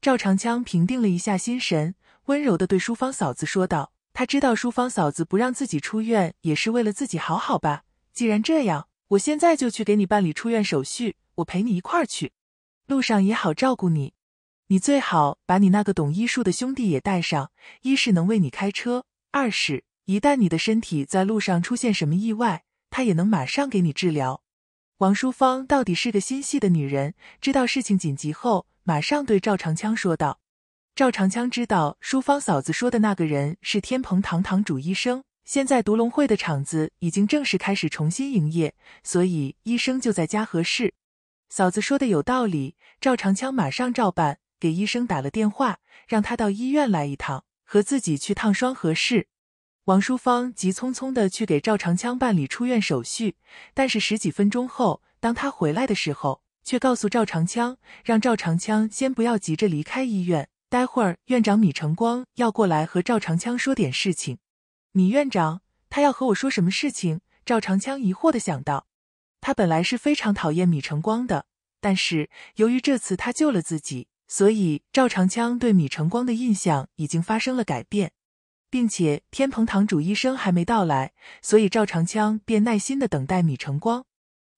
赵长枪平定了一下心神，温柔地对淑芳嫂子说道：“他知道淑芳嫂子不让自己出院也是为了自己好好吧？既然这样，我现在就去给你办理出院手续，我陪你一块儿去，路上也好照顾你。”你最好把你那个懂医术的兄弟也带上，一是能为你开车，二是一旦你的身体在路上出现什么意外，他也能马上给你治疗。王淑芳到底是个心细的女人，知道事情紧急后，马上对赵长枪说道：“赵长枪知道淑芳嫂子说的那个人是天蓬堂堂主医生，现在独龙会的场子已经正式开始重新营业，所以医生就在家合适。嫂子说的有道理，赵长枪马上照办。给医生打了电话，让他到医院来一趟，和自己去趟双河市。王淑芳急匆匆地去给赵长枪办理出院手续，但是十几分钟后，当他回来的时候，却告诉赵长枪，让赵长枪先不要急着离开医院，待会儿院长米成光要过来和赵长枪说点事情。米院长他要和我说什么事情？赵长枪疑惑地想到，他本来是非常讨厌米成光的，但是由于这次他救了自己。所以赵长枪对米成光的印象已经发生了改变，并且天蓬堂主医生还没到来，所以赵长枪便耐心的等待米成光。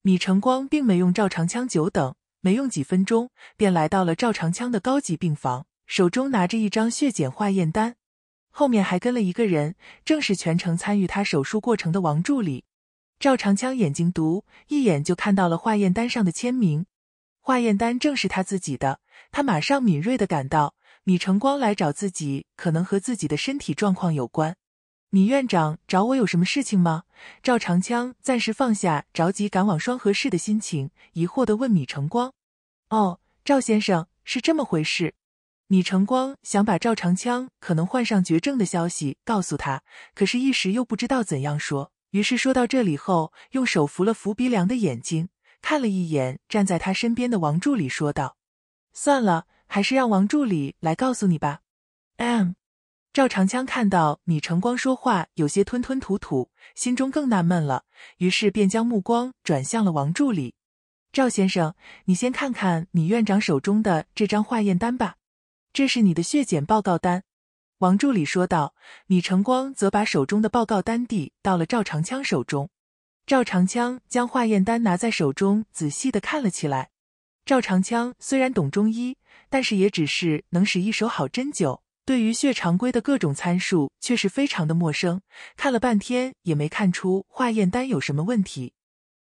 米成光并没用赵长枪久等，没用几分钟便来到了赵长枪的高级病房，手中拿着一张血检化验单，后面还跟了一个人，正是全程参与他手术过程的王助理。赵长枪眼睛毒，一眼就看到了化验单上的签名，化验单正是他自己的。他马上敏锐的感到，米成光来找自己，可能和自己的身体状况有关。米院长找我有什么事情吗？赵长枪暂时放下着急赶往双河市的心情，疑惑的问米成光：“哦，赵先生是这么回事？”米成光想把赵长枪可能患上绝症的消息告诉他，可是，一时又不知道怎样说。于是说到这里后，用手扶了扶鼻梁的眼睛，看了一眼站在他身边的王助理，说道。算了，还是让王助理来告诉你吧。M，赵长枪看到米成光说话有些吞吞吐吐，心中更纳闷了，于是便将目光转向了王助理。赵先生，你先看看米院长手中的这张化验单吧。这是你的血检报告单。王助理说道。米成光则把手中的报告单递到了赵长枪手中。赵长枪将化验单拿在手中，仔细的看了起来。赵长枪虽然懂中医，但是也只是能使一手好针灸，对于血常规的各种参数却是非常的陌生，看了半天也没看出化验单有什么问题，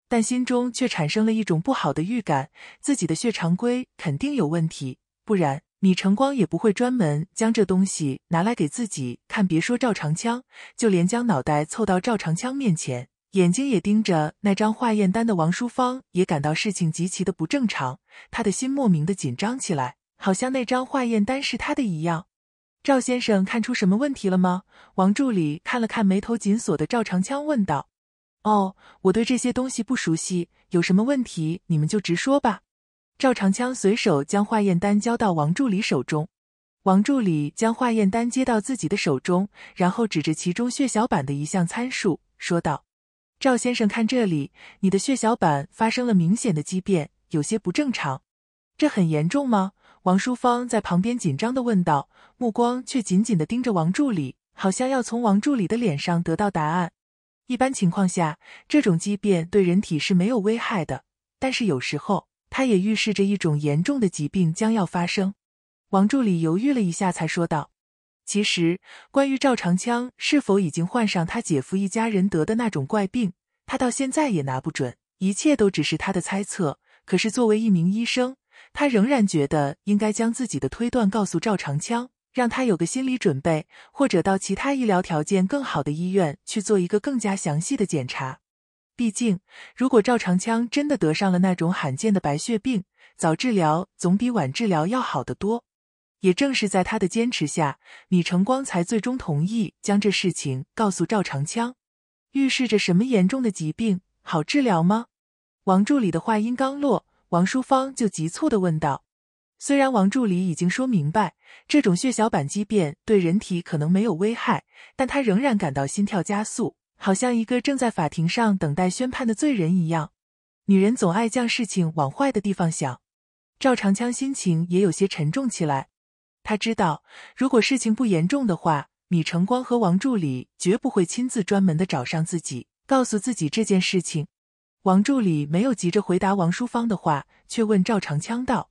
但心中却产生了一种不好的预感，自己的血常规肯定有问题，不然米成光也不会专门将这东西拿来给自己看。别说赵长枪，就连将脑袋凑到赵长枪面前。眼睛也盯着那张化验单的王淑芳也感到事情极其的不正常，他的心莫名的紧张起来，好像那张化验单是他的一样。赵先生看出什么问题了吗？王助理看了看眉头紧锁的赵长枪问道。哦，我对这些东西不熟悉，有什么问题你们就直说吧。赵长枪随手将化验单交到王助理手中，王助理将化验单接到自己的手中，然后指着其中血小板的一项参数说道。赵先生，看这里，你的血小板发生了明显的畸变，有些不正常。这很严重吗？王淑芳在旁边紧张的问道，目光却紧紧的盯着王助理，好像要从王助理的脸上得到答案。一般情况下，这种畸变对人体是没有危害的，但是有时候，它也预示着一种严重的疾病将要发生。王助理犹豫了一下，才说道。其实，关于赵长枪是否已经患上他姐夫一家人得的那种怪病，他到现在也拿不准，一切都只是他的猜测。可是作为一名医生，他仍然觉得应该将自己的推断告诉赵长枪，让他有个心理准备，或者到其他医疗条件更好的医院去做一个更加详细的检查。毕竟，如果赵长枪真的得上了那种罕见的白血病，早治疗总比晚治疗要好得多。也正是在他的坚持下，米成光才最终同意将这事情告诉赵长枪。预示着什么严重的疾病？好治疗吗？王助理的话音刚落，王淑芳就急促的问道。虽然王助理已经说明白，这种血小板畸变对人体可能没有危害，但他仍然感到心跳加速，好像一个正在法庭上等待宣判的罪人一样。女人总爱将事情往坏的地方想。赵长枪心情也有些沉重起来。他知道，如果事情不严重的话，米成光和王助理绝不会亲自专门的找上自己，告诉自己这件事情。王助理没有急着回答王淑芳的话，却问赵长枪道：“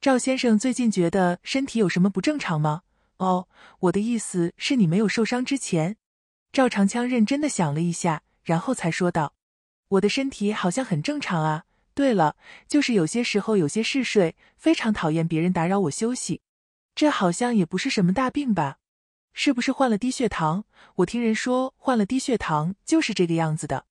赵先生最近觉得身体有什么不正常吗？”“哦，我的意思是你没有受伤之前。”赵长枪认真的想了一下，然后才说道：“我的身体好像很正常啊。对了，就是有些时候有些嗜睡，非常讨厌别人打扰我休息。”这好像也不是什么大病吧？是不是患了低血糖？我听人说患了低血糖就是这个样子的。”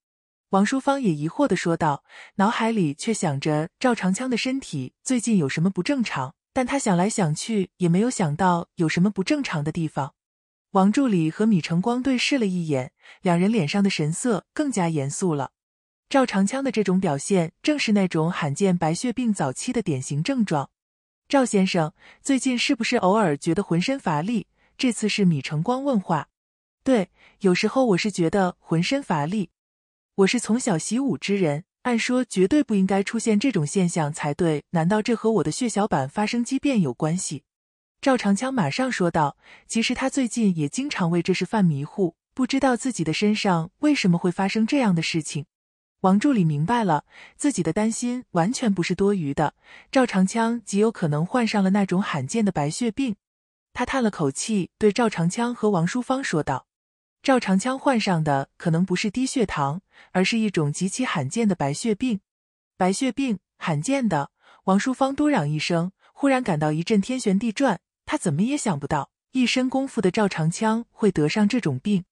王淑芳也疑惑的说道，脑海里却想着赵长枪的身体最近有什么不正常，但他想来想去也没有想到有什么不正常的地方。王助理和米成光对视了一眼，两人脸上的神色更加严肃了。赵长枪的这种表现正是那种罕见白血病早期的典型症状。赵先生最近是不是偶尔觉得浑身乏力？这次是米成光问话。对，有时候我是觉得浑身乏力。我是从小习武之人，按说绝对不应该出现这种现象才对。难道这和我的血小板发生畸变有关系？赵长枪马上说道。其实他最近也经常为这事犯迷糊，不知道自己的身上为什么会发生这样的事情。王助理明白了，自己的担心完全不是多余的。赵长枪极有可能患上了那种罕见的白血病。他叹了口气，对赵长枪和王淑芳说道：“赵长枪患上的可能不是低血糖，而是一种极其罕见的白血病。”白血病罕见的，王淑芳嘟嚷一声，忽然感到一阵天旋地转。他怎么也想不到，一身功夫的赵长枪会得上这种病。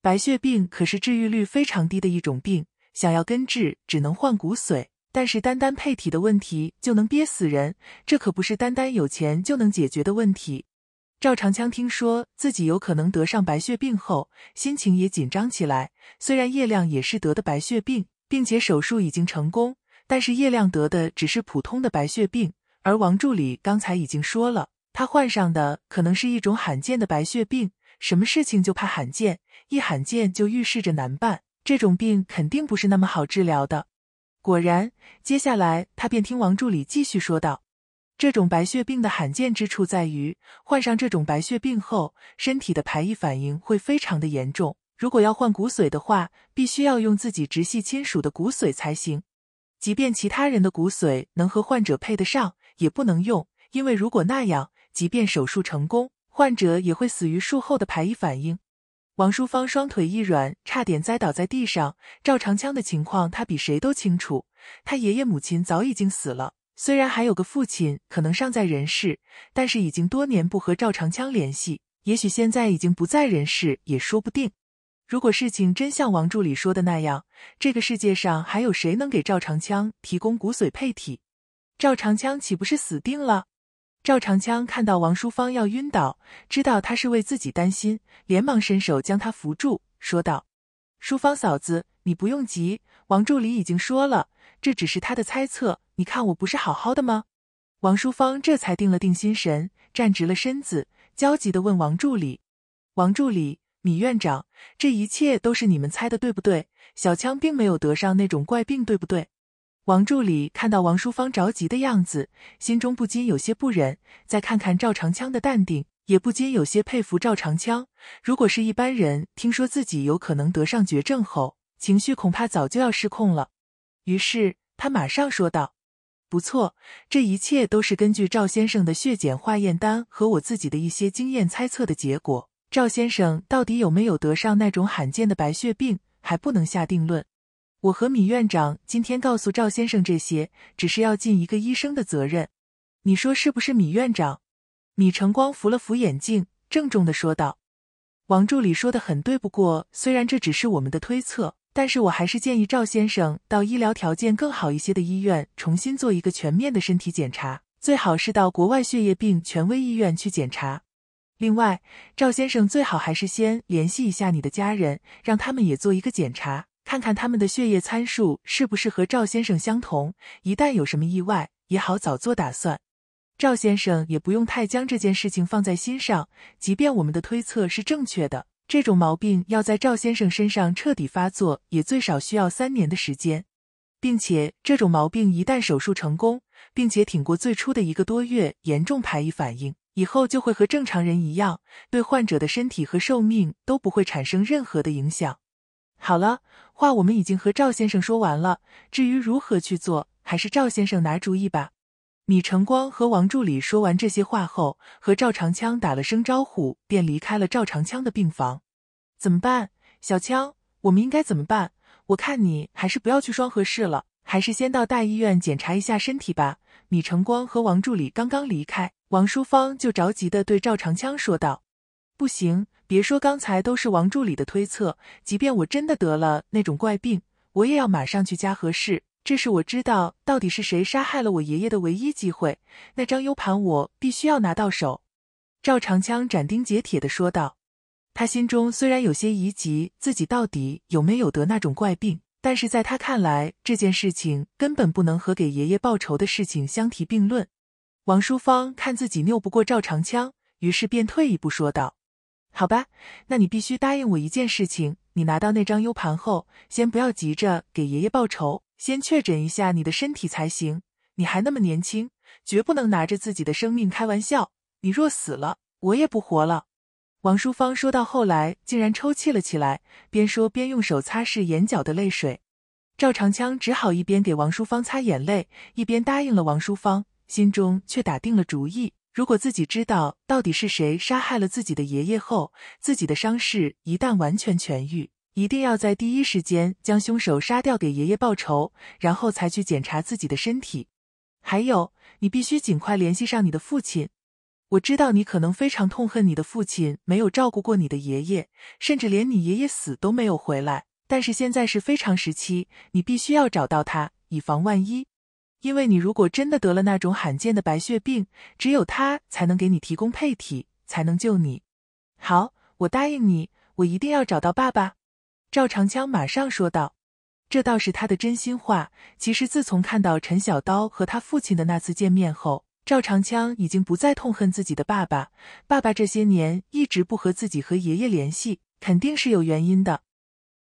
白血病可是治愈率非常低的一种病。想要根治，只能换骨髓，但是单单配体的问题就能憋死人，这可不是单单有钱就能解决的问题。赵长枪听说自己有可能得上白血病后，心情也紧张起来。虽然叶亮也是得的白血病，并且手术已经成功，但是叶亮得的只是普通的白血病，而王助理刚才已经说了，他患上的可能是一种罕见的白血病。什么事情就怕罕见，一罕见就预示着难办。这种病肯定不是那么好治疗的。果然，接下来他便听王助理继续说道：“这种白血病的罕见之处在于，患上这种白血病后，身体的排异反应会非常的严重。如果要换骨髓的话，必须要用自己直系亲属的骨髓才行。即便其他人的骨髓能和患者配得上，也不能用，因为如果那样，即便手术成功，患者也会死于术后的排异反应。”王淑芳双腿一软，差点栽倒在地上。赵长枪的情况，他比谁都清楚。他爷爷母亲早已经死了，虽然还有个父亲，可能尚在人世，但是已经多年不和赵长枪联系，也许现在已经不在人世也说不定。如果事情真像王助理说的那样，这个世界上还有谁能给赵长枪提供骨髓配体？赵长枪岂不是死定了？赵长枪看到王淑芳要晕倒，知道她是为自己担心，连忙伸手将她扶住，说道：“淑芳嫂子，你不用急。王助理已经说了，这只是他的猜测。你看我不是好好的吗？”王淑芳这才定了定心神，站直了身子，焦急的问王助理：“王助理，米院长，这一切都是你们猜的对不对？小枪并没有得上那种怪病，对不对？”王助理看到王淑芳着急的样子，心中不禁有些不忍；再看看赵长枪的淡定，也不禁有些佩服赵长枪。如果是一般人，听说自己有可能得上绝症后，情绪恐怕早就要失控了。于是他马上说道：“不错，这一切都是根据赵先生的血检化验单和我自己的一些经验猜测的结果。赵先生到底有没有得上那种罕见的白血病，还不能下定论。”我和米院长今天告诉赵先生这些，只是要尽一个医生的责任。你说是不是，米院长？米成光扶了扶眼镜，郑重的说道：“王助理说的很对，不过虽然这只是我们的推测，但是我还是建议赵先生到医疗条件更好一些的医院重新做一个全面的身体检查，最好是到国外血液病权威医院去检查。另外，赵先生最好还是先联系一下你的家人，让他们也做一个检查。”看看他们的血液参数是不是和赵先生相同，一旦有什么意外，也好早做打算。赵先生也不用太将这件事情放在心上，即便我们的推测是正确的，这种毛病要在赵先生身上彻底发作，也最少需要三年的时间，并且这种毛病一旦手术成功，并且挺过最初的一个多月严重排异反应，以后就会和正常人一样，对患者的身体和寿命都不会产生任何的影响。好了，话我们已经和赵先生说完了。至于如何去做，还是赵先生拿主意吧。米成光和王助理说完这些话后，和赵长枪打了声招呼，便离开了赵长枪的病房。怎么办，小枪？我们应该怎么办？我看你还是不要去双河市了，还是先到大医院检查一下身体吧。米成光和王助理刚刚离开，王淑芳就着急的对赵长枪说道：“不行。”别说刚才都是王助理的推测，即便我真的得了那种怪病，我也要马上去嘉禾市。这是我知道到底是谁杀害了我爷爷的唯一机会。那张 U 盘我必须要拿到手。”赵长枪斩钉截铁的说道。他心中虽然有些疑及自己到底有没有得那种怪病，但是在他看来，这件事情根本不能和给爷爷报仇的事情相提并论。王淑芳看自己拗不过赵长枪，于是便退一步说道。好吧，那你必须答应我一件事情。你拿到那张 U 盘后，先不要急着给爷爷报仇，先确诊一下你的身体才行。你还那么年轻，绝不能拿着自己的生命开玩笑。你若死了，我也不活了。”王淑芳说到后来，竟然抽泣了起来，边说边用手擦拭眼角的泪水。赵长枪只好一边给王淑芳擦眼泪，一边答应了王淑芳，心中却打定了主意。如果自己知道到底是谁杀害了自己的爷爷后，自己的伤势一旦完全痊愈，一定要在第一时间将凶手杀掉，给爷爷报仇，然后才去检查自己的身体。还有，你必须尽快联系上你的父亲。我知道你可能非常痛恨你的父亲没有照顾过你的爷爷，甚至连你爷爷死都没有回来。但是现在是非常时期，你必须要找到他，以防万一。因为你如果真的得了那种罕见的白血病，只有他才能给你提供配体，才能救你。好，我答应你，我一定要找到爸爸。”赵长枪马上说道，这倒是他的真心话。其实自从看到陈小刀和他父亲的那次见面后，赵长枪已经不再痛恨自己的爸爸。爸爸这些年一直不和自己和爷爷联系，肯定是有原因的。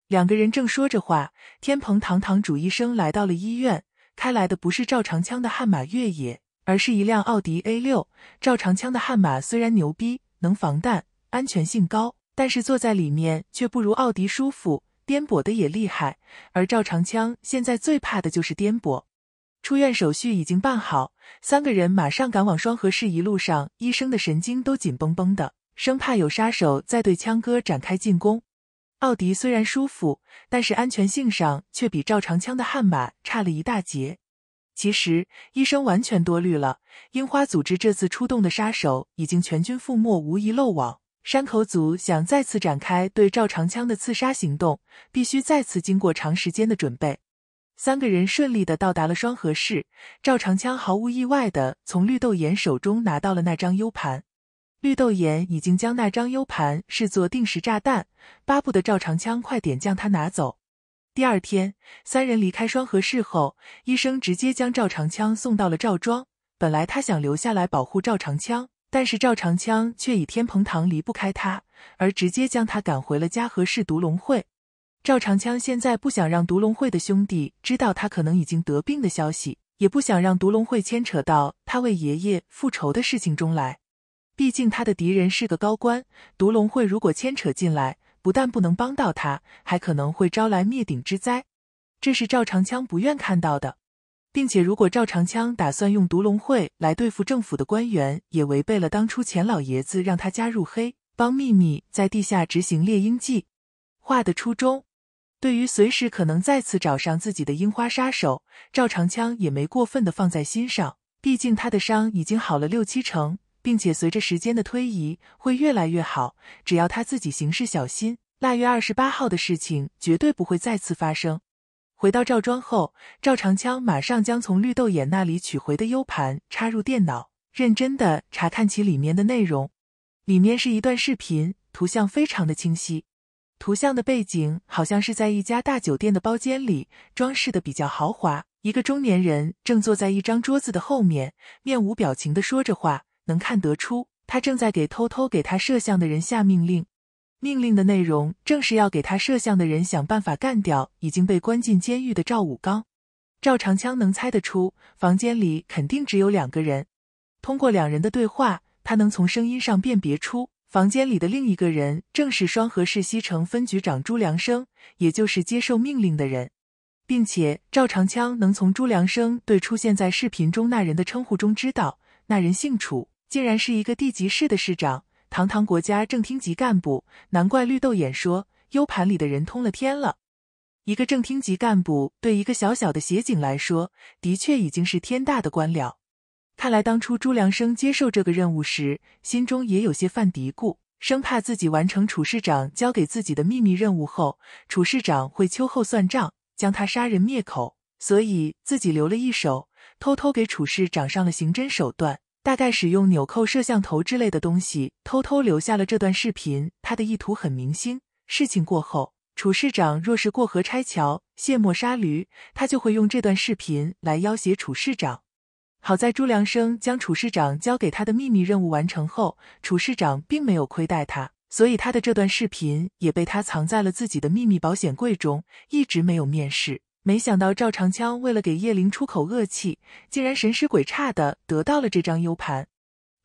两个人正说着话，天蓬堂堂主医生来到了医院。开来的不是赵长枪的悍马越野，而是一辆奥迪 A 六。赵长枪的悍马虽然牛逼，能防弹，安全性高，但是坐在里面却不如奥迪舒服，颠簸的也厉害。而赵长枪现在最怕的就是颠簸。出院手续已经办好，三个人马上赶往双河市，一路上医生的神经都紧绷绷的，生怕有杀手在对枪哥展开进攻。奥迪虽然舒服，但是安全性上却比赵长枪的悍马差了一大截。其实医生完全多虑了，樱花组织这次出动的杀手已经全军覆没，无一漏网。山口组想再次展开对赵长枪的刺杀行动，必须再次经过长时间的准备。三个人顺利的到达了双河市，赵长枪毫无意外的从绿豆岩手中拿到了那张 U 盘。绿豆眼已经将那张 U 盘视作定时炸弹，巴不得赵长枪快点将它拿走。第二天，三人离开双河市后，医生直接将赵长枪送到了赵庄。本来他想留下来保护赵长枪，但是赵长枪却以天蓬堂离不开他，而直接将他赶回了嘉禾市独龙会。赵长枪现在不想让独龙会的兄弟知道他可能已经得病的消息，也不想让独龙会牵扯到他为爷爷复仇的事情中来。毕竟他的敌人是个高官，毒龙会如果牵扯进来，不但不能帮到他，还可能会招来灭顶之灾，这是赵长枪不愿看到的。并且，如果赵长枪打算用毒龙会来对付政府的官员，也违背了当初钱老爷子让他加入黑帮秘密在地下执行猎鹰计划的初衷。对于随时可能再次找上自己的樱花杀手，赵长枪也没过分的放在心上。毕竟他的伤已经好了六七成。并且随着时间的推移，会越来越好。只要他自己行事小心，腊月二十八号的事情绝对不会再次发生。回到赵庄后，赵长枪马上将从绿豆眼那里取回的 U 盘插入电脑，认真的查看起里面的内容。里面是一段视频，图像非常的清晰。图像的背景好像是在一家大酒店的包间里，装饰的比较豪华。一个中年人正坐在一张桌子的后面，面无表情的说着话。能看得出，他正在给偷偷给他摄像的人下命令，命令的内容正是要给他摄像的人想办法干掉已经被关进监狱的赵武刚。赵长枪能猜得出，房间里肯定只有两个人。通过两人的对话，他能从声音上辨别出房间里的另一个人正是双河市西城分局长朱良生，也就是接受命令的人，并且赵长枪能从朱良生对出现在视频中那人的称呼中知道，那人姓楚。竟然是一个地级市的市长，堂堂国家正厅级干部，难怪绿豆眼说 U 盘里的人通了天了。一个正厅级干部对一个小小的协警来说，的确已经是天大的官僚。看来当初朱良生接受这个任务时，心中也有些犯嘀咕，生怕自己完成楚市长交给自己的秘密任务后，楚市长会秋后算账，将他杀人灭口，所以自己留了一手，偷偷给楚市长上了刑侦手段。大概使用纽扣摄像头之类的东西，偷偷留下了这段视频。他的意图很明，星事情过后，楚市长若是过河拆桥、卸磨杀驴，他就会用这段视频来要挟楚市长。好在朱良生将楚市长交给他的秘密任务完成后，楚市长并没有亏待他，所以他的这段视频也被他藏在了自己的秘密保险柜中，一直没有面世。没想到赵长枪为了给叶灵出口恶气，竟然神使鬼差的得到了这张 U 盘。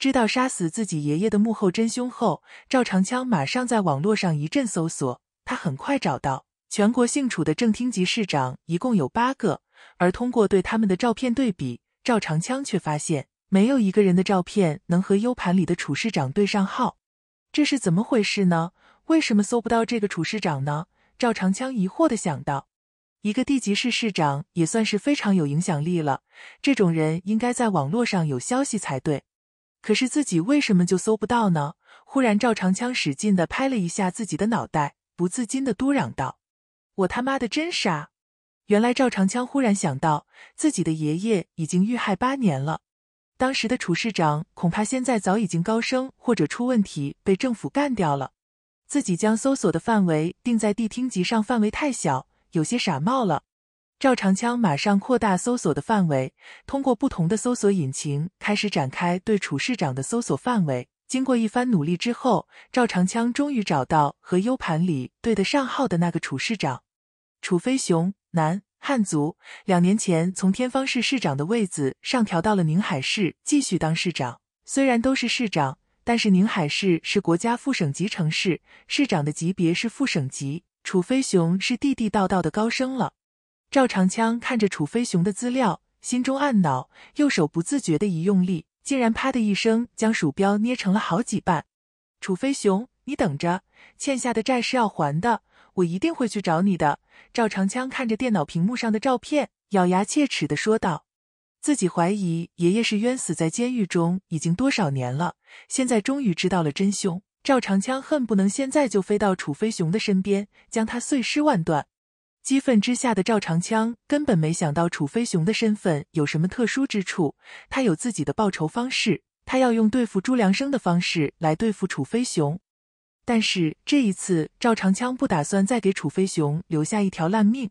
知道杀死自己爷爷的幕后真凶后，赵长枪马上在网络上一阵搜索。他很快找到全国姓楚的正厅级市长一共有八个，而通过对他们的照片对比，赵长枪却发现没有一个人的照片能和 U 盘里的楚市长对上号。这是怎么回事呢？为什么搜不到这个楚市长呢？赵长枪疑惑的想到。一个地级市市长也算是非常有影响力了，这种人应该在网络上有消息才对，可是自己为什么就搜不到呢？忽然赵长枪使劲的拍了一下自己的脑袋，不自禁的嘟嚷道：“我他妈的真傻！”原来赵长枪忽然想到，自己的爷爷已经遇害八年了，当时的楚市长恐怕现在早已经高升或者出问题被政府干掉了，自己将搜索的范围定在地厅级上，范围太小。有些傻冒了，赵长枪马上扩大搜索的范围，通过不同的搜索引擎开始展开对楚市长的搜索范围。经过一番努力之后，赵长枪终于找到和 U 盘里对得上号的那个楚市长——楚飞雄，男，汉族，两年前从天方市市长的位子上调到了宁海市继续当市长。虽然都是市长，但是宁海市是国家副省级城市，市长的级别是副省级。楚飞雄是地地道道的高升了，赵长枪看着楚飞雄的资料，心中暗恼，右手不自觉的一用力，竟然啪的一声将鼠标捏成了好几瓣。楚飞雄，你等着，欠下的债是要还的，我一定会去找你的。赵长枪看着电脑屏幕上的照片，咬牙切齿的说道，自己怀疑爷爷是冤死在监狱中，已经多少年了，现在终于知道了真凶。赵长枪恨不能现在就飞到楚飞雄的身边，将他碎尸万段。激愤之下的赵长枪根本没想到楚飞雄的身份有什么特殊之处，他有自己的报仇方式，他要用对付朱良生的方式来对付楚飞雄。但是这一次，赵长枪不打算再给楚飞雄留下一条烂命。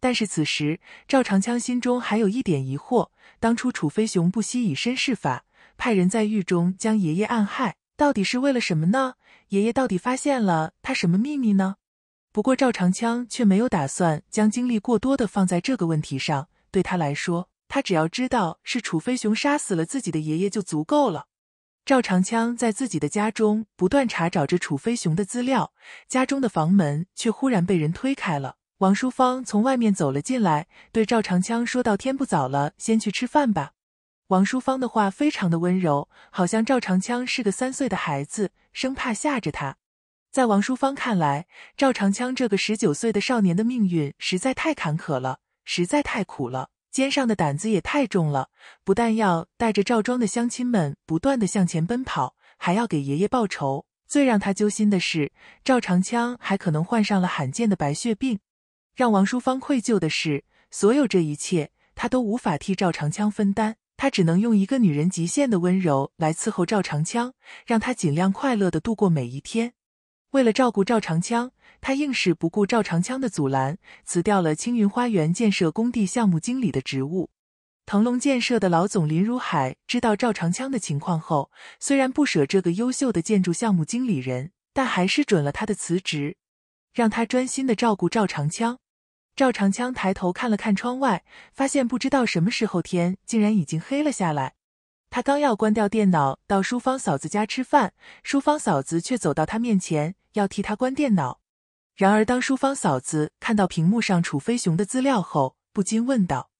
但是此时，赵长枪心中还有一点疑惑：当初楚飞雄不惜以身试法，派人在狱中将爷爷暗害。到底是为了什么呢？爷爷到底发现了他什么秘密呢？不过赵长枪却没有打算将精力过多的放在这个问题上。对他来说，他只要知道是楚飞熊杀死了自己的爷爷就足够了。赵长枪在自己的家中不断查找着楚飞熊的资料，家中的房门却忽然被人推开了。王淑芳从外面走了进来，对赵长枪说道：“天不早了，先去吃饭吧。”王淑芳的话非常的温柔，好像赵长枪是个三岁的孩子，生怕吓着他。在王淑芳看来，赵长枪这个十九岁的少年的命运实在太坎坷了，实在太苦了，肩上的担子也太重了。不但要带着赵庄的乡亲们不断的向前奔跑，还要给爷爷报仇。最让他揪心的是，赵长枪还可能患上了罕见的白血病。让王淑芳愧疚的是，所有这一切，他都无法替赵长枪分担。他只能用一个女人极限的温柔来伺候赵长枪，让他尽量快乐的度过每一天。为了照顾赵长枪，他硬是不顾赵长枪的阻拦，辞掉了青云花园建设工地项目经理的职务。腾龙建设的老总林如海知道赵长枪的情况后，虽然不舍这个优秀的建筑项目经理人，但还是准了他的辞职，让他专心的照顾赵长枪。赵长枪抬头看了看窗外，发现不知道什么时候天竟然已经黑了下来。他刚要关掉电脑到淑芳嫂子家吃饭，淑芳嫂子却走到他面前要替他关电脑。然而，当淑芳嫂子看到屏幕上楚飞雄的资料后，不禁问道：“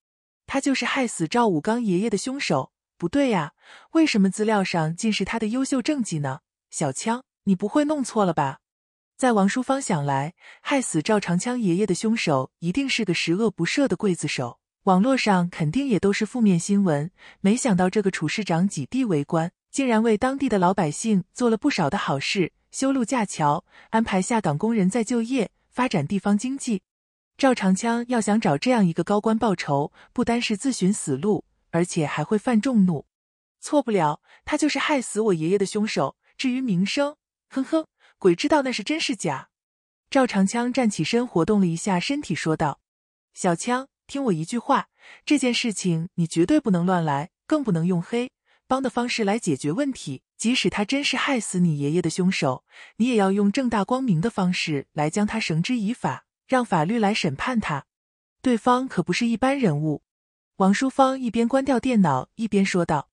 他就是害死赵武刚爷爷的凶手？不对呀，为什么资料上尽是他的优秀政绩呢？小枪，你不会弄错了吧？”在王淑芳想来，害死赵长枪爷爷的凶手一定是个十恶不赦的刽子手，网络上肯定也都是负面新闻。没想到这个处市长几地为官，竟然为当地的老百姓做了不少的好事，修路架桥，安排下岗工人再就业，发展地方经济。赵长枪要想找这样一个高官报仇，不单是自寻死路，而且还会犯众怒。错不了，他就是害死我爷爷的凶手。至于名声，哼哼。鬼知道那是真是假。赵长枪站起身，活动了一下身体，说道：“小枪，听我一句话，这件事情你绝对不能乱来，更不能用黑帮的方式来解决问题。即使他真是害死你爷爷的凶手，你也要用正大光明的方式来将他绳之以法，让法律来审判他。对方可不是一般人物。”王淑芳一边关掉电脑，一边说道。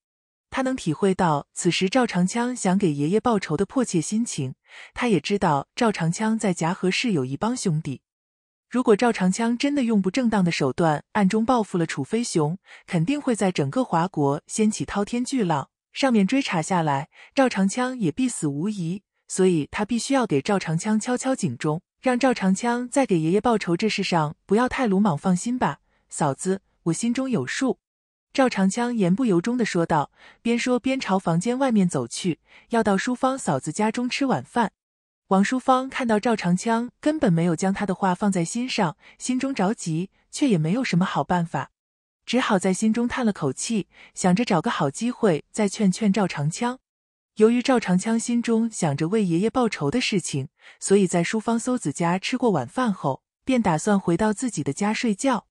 他能体会到此时赵长枪想给爷爷报仇的迫切心情，他也知道赵长枪在夹河市有一帮兄弟。如果赵长枪真的用不正当的手段暗中报复了楚飞雄，肯定会在整个华国掀起滔天巨浪。上面追查下来，赵长枪也必死无疑。所以，他必须要给赵长枪敲敲警钟，让赵长枪在给爷爷报仇这事上不要太鲁莽。放心吧，嫂子，我心中有数。赵长枪言不由衷的说道，边说边朝房间外面走去，要到淑芳嫂子家中吃晚饭。王淑芳看到赵长枪根本没有将他的话放在心上，心中着急，却也没有什么好办法，只好在心中叹了口气，想着找个好机会再劝劝赵长枪。由于赵长枪心中想着为爷爷报仇的事情，所以在淑芳嫂子家吃过晚饭后，便打算回到自己的家睡觉。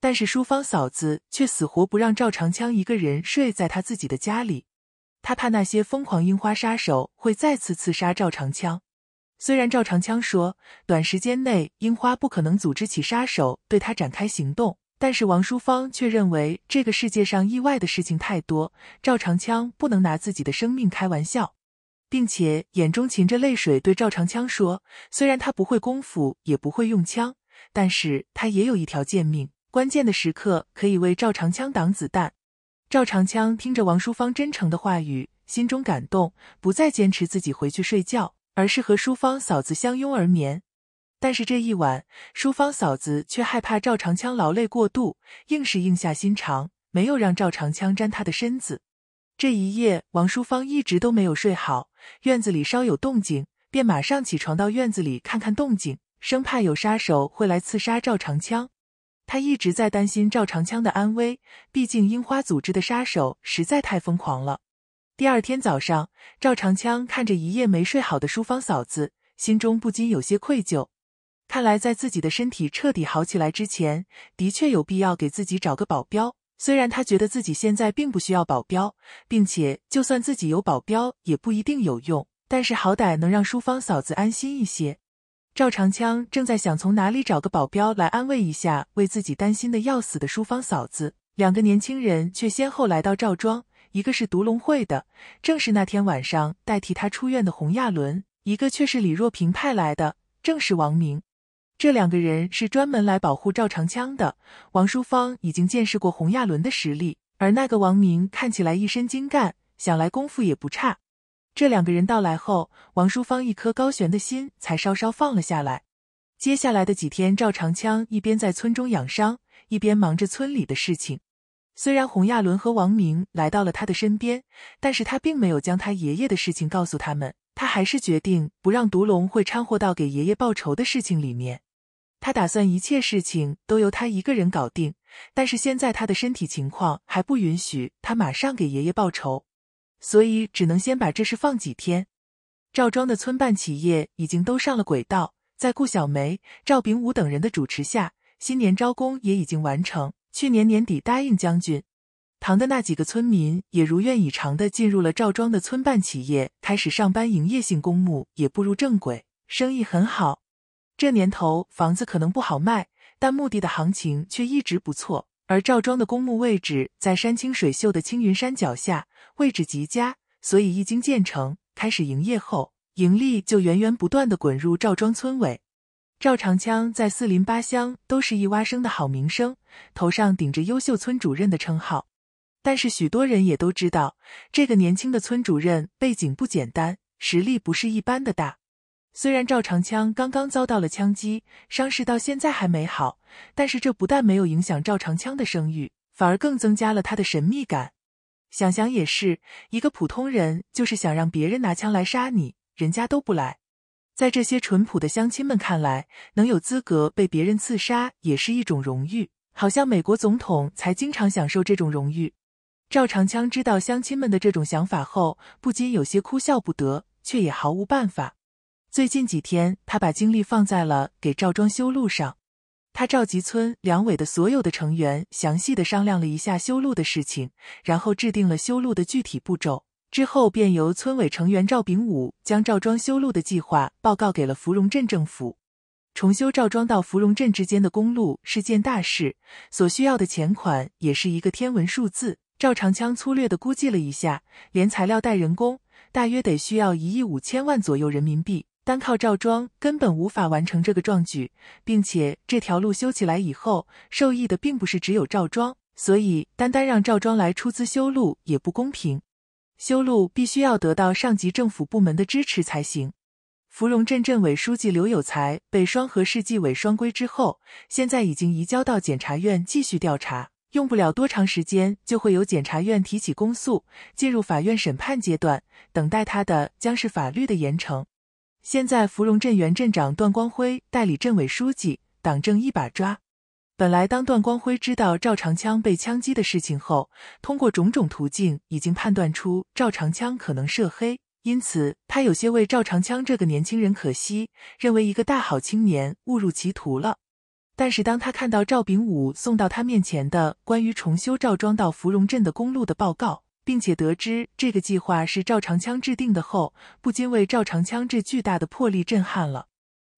但是淑芳嫂子却死活不让赵长枪一个人睡在他自己的家里，她怕那些疯狂樱花杀手会再次刺杀赵长枪。虽然赵长枪说短时间内樱花不可能组织起杀手对他展开行动，但是王淑芳却认为这个世界上意外的事情太多，赵长枪不能拿自己的生命开玩笑，并且眼中噙着泪水对赵长枪说：“虽然他不会功夫，也不会用枪，但是他也有一条贱命。”关键的时刻，可以为赵长枪挡子弹。赵长枪听着王淑芳真诚的话语，心中感动，不再坚持自己回去睡觉，而是和淑芳嫂子相拥而眠。但是这一晚，淑芳嫂子却害怕赵长枪劳累过度，硬是硬下心肠，没有让赵长枪沾她的身子。这一夜，王淑芳一直都没有睡好，院子里稍有动静，便马上起床到院子里看看动静，生怕有杀手会来刺杀赵长枪。他一直在担心赵长枪的安危，毕竟樱花组织的杀手实在太疯狂了。第二天早上，赵长枪看着一夜没睡好的淑芳嫂子，心中不禁有些愧疚。看来，在自己的身体彻底好起来之前，的确有必要给自己找个保镖。虽然他觉得自己现在并不需要保镖，并且就算自己有保镖也不一定有用，但是好歹能让淑芳嫂子安心一些。赵长枪正在想从哪里找个保镖来安慰一下为自己担心的要死的淑芳嫂子，两个年轻人却先后来到赵庄，一个是独龙会的，正是那天晚上代替他出院的洪亚伦；一个却是李若平派来的，正是王明。这两个人是专门来保护赵长枪的。王淑芳已经见识过洪亚伦的实力，而那个王明看起来一身精干，想来功夫也不差。这两个人到来后，王淑芳一颗高悬的心才稍稍放了下来。接下来的几天，赵长枪一边在村中养伤，一边忙着村里的事情。虽然洪亚伦和王明来到了他的身边，但是他并没有将他爷爷的事情告诉他们。他还是决定不让毒龙会掺和到给爷爷报仇的事情里面。他打算一切事情都由他一个人搞定，但是现在他的身体情况还不允许他马上给爷爷报仇。所以只能先把这事放几天。赵庄的村办企业已经都上了轨道，在顾小梅、赵炳武等人的主持下，新年招工也已经完成。去年年底答应将军堂的那几个村民也如愿以偿的进入了赵庄的村办企业，开始上班。营业性公墓也步入正轨，生意很好。这年头房子可能不好卖，但墓地的行情却一直不错。而赵庄的公墓位置在山清水秀的青云山脚下，位置极佳，所以一经建成开始营业后，盈利就源源不断的滚入赵庄村委。赵长枪在四邻八乡都是一蛙声的好名声，头上顶着优秀村主任的称号。但是许多人也都知道，这个年轻的村主任背景不简单，实力不是一般的大。虽然赵长枪刚刚遭到了枪击，伤势到现在还没好，但是这不但没有影响赵长枪的声誉，反而更增加了他的神秘感。想想也是一个普通人，就是想让别人拿枪来杀你，人家都不来。在这些淳朴的乡亲们看来，能有资格被别人刺杀也是一种荣誉，好像美国总统才经常享受这种荣誉。赵长枪知道乡亲们的这种想法后，不禁有些哭笑不得，却也毫无办法。最近几天，他把精力放在了给赵庄修路上。他召集村两委的所有的成员，详细的商量了一下修路的事情，然后制定了修路的具体步骤。之后，便由村委成员赵炳武将赵庄修路的计划报告给了芙蓉镇政府。重修赵庄到芙蓉镇之间的公路是件大事，所需要的钱款也是一个天文数字。赵长枪粗略的估计了一下，连材料带人工，大约得需要一亿五千万左右人民币。单靠赵庄根本无法完成这个壮举，并且这条路修起来以后，受益的并不是只有赵庄，所以单单让赵庄来出资修路也不公平。修路必须要得到上级政府部门的支持才行。芙蓉镇镇委书记刘有才被双河市纪委双规之后，现在已经移交到检察院继续调查，用不了多长时间就会由检察院提起公诉，进入法院审判阶段，等待他的将是法律的严惩。现在芙蓉镇原镇长段光辉代理镇委书记，党政一把抓。本来当段光辉知道赵长枪被枪击的事情后，通过种种途径已经判断出赵长枪可能涉黑，因此他有些为赵长枪这个年轻人可惜，认为一个大好青年误入歧途了。但是当他看到赵炳武送到他面前的关于重修赵庄到芙蓉镇的公路的报告。并且得知这个计划是赵长枪制定的后，不禁为赵长枪这巨大的魄力震撼了。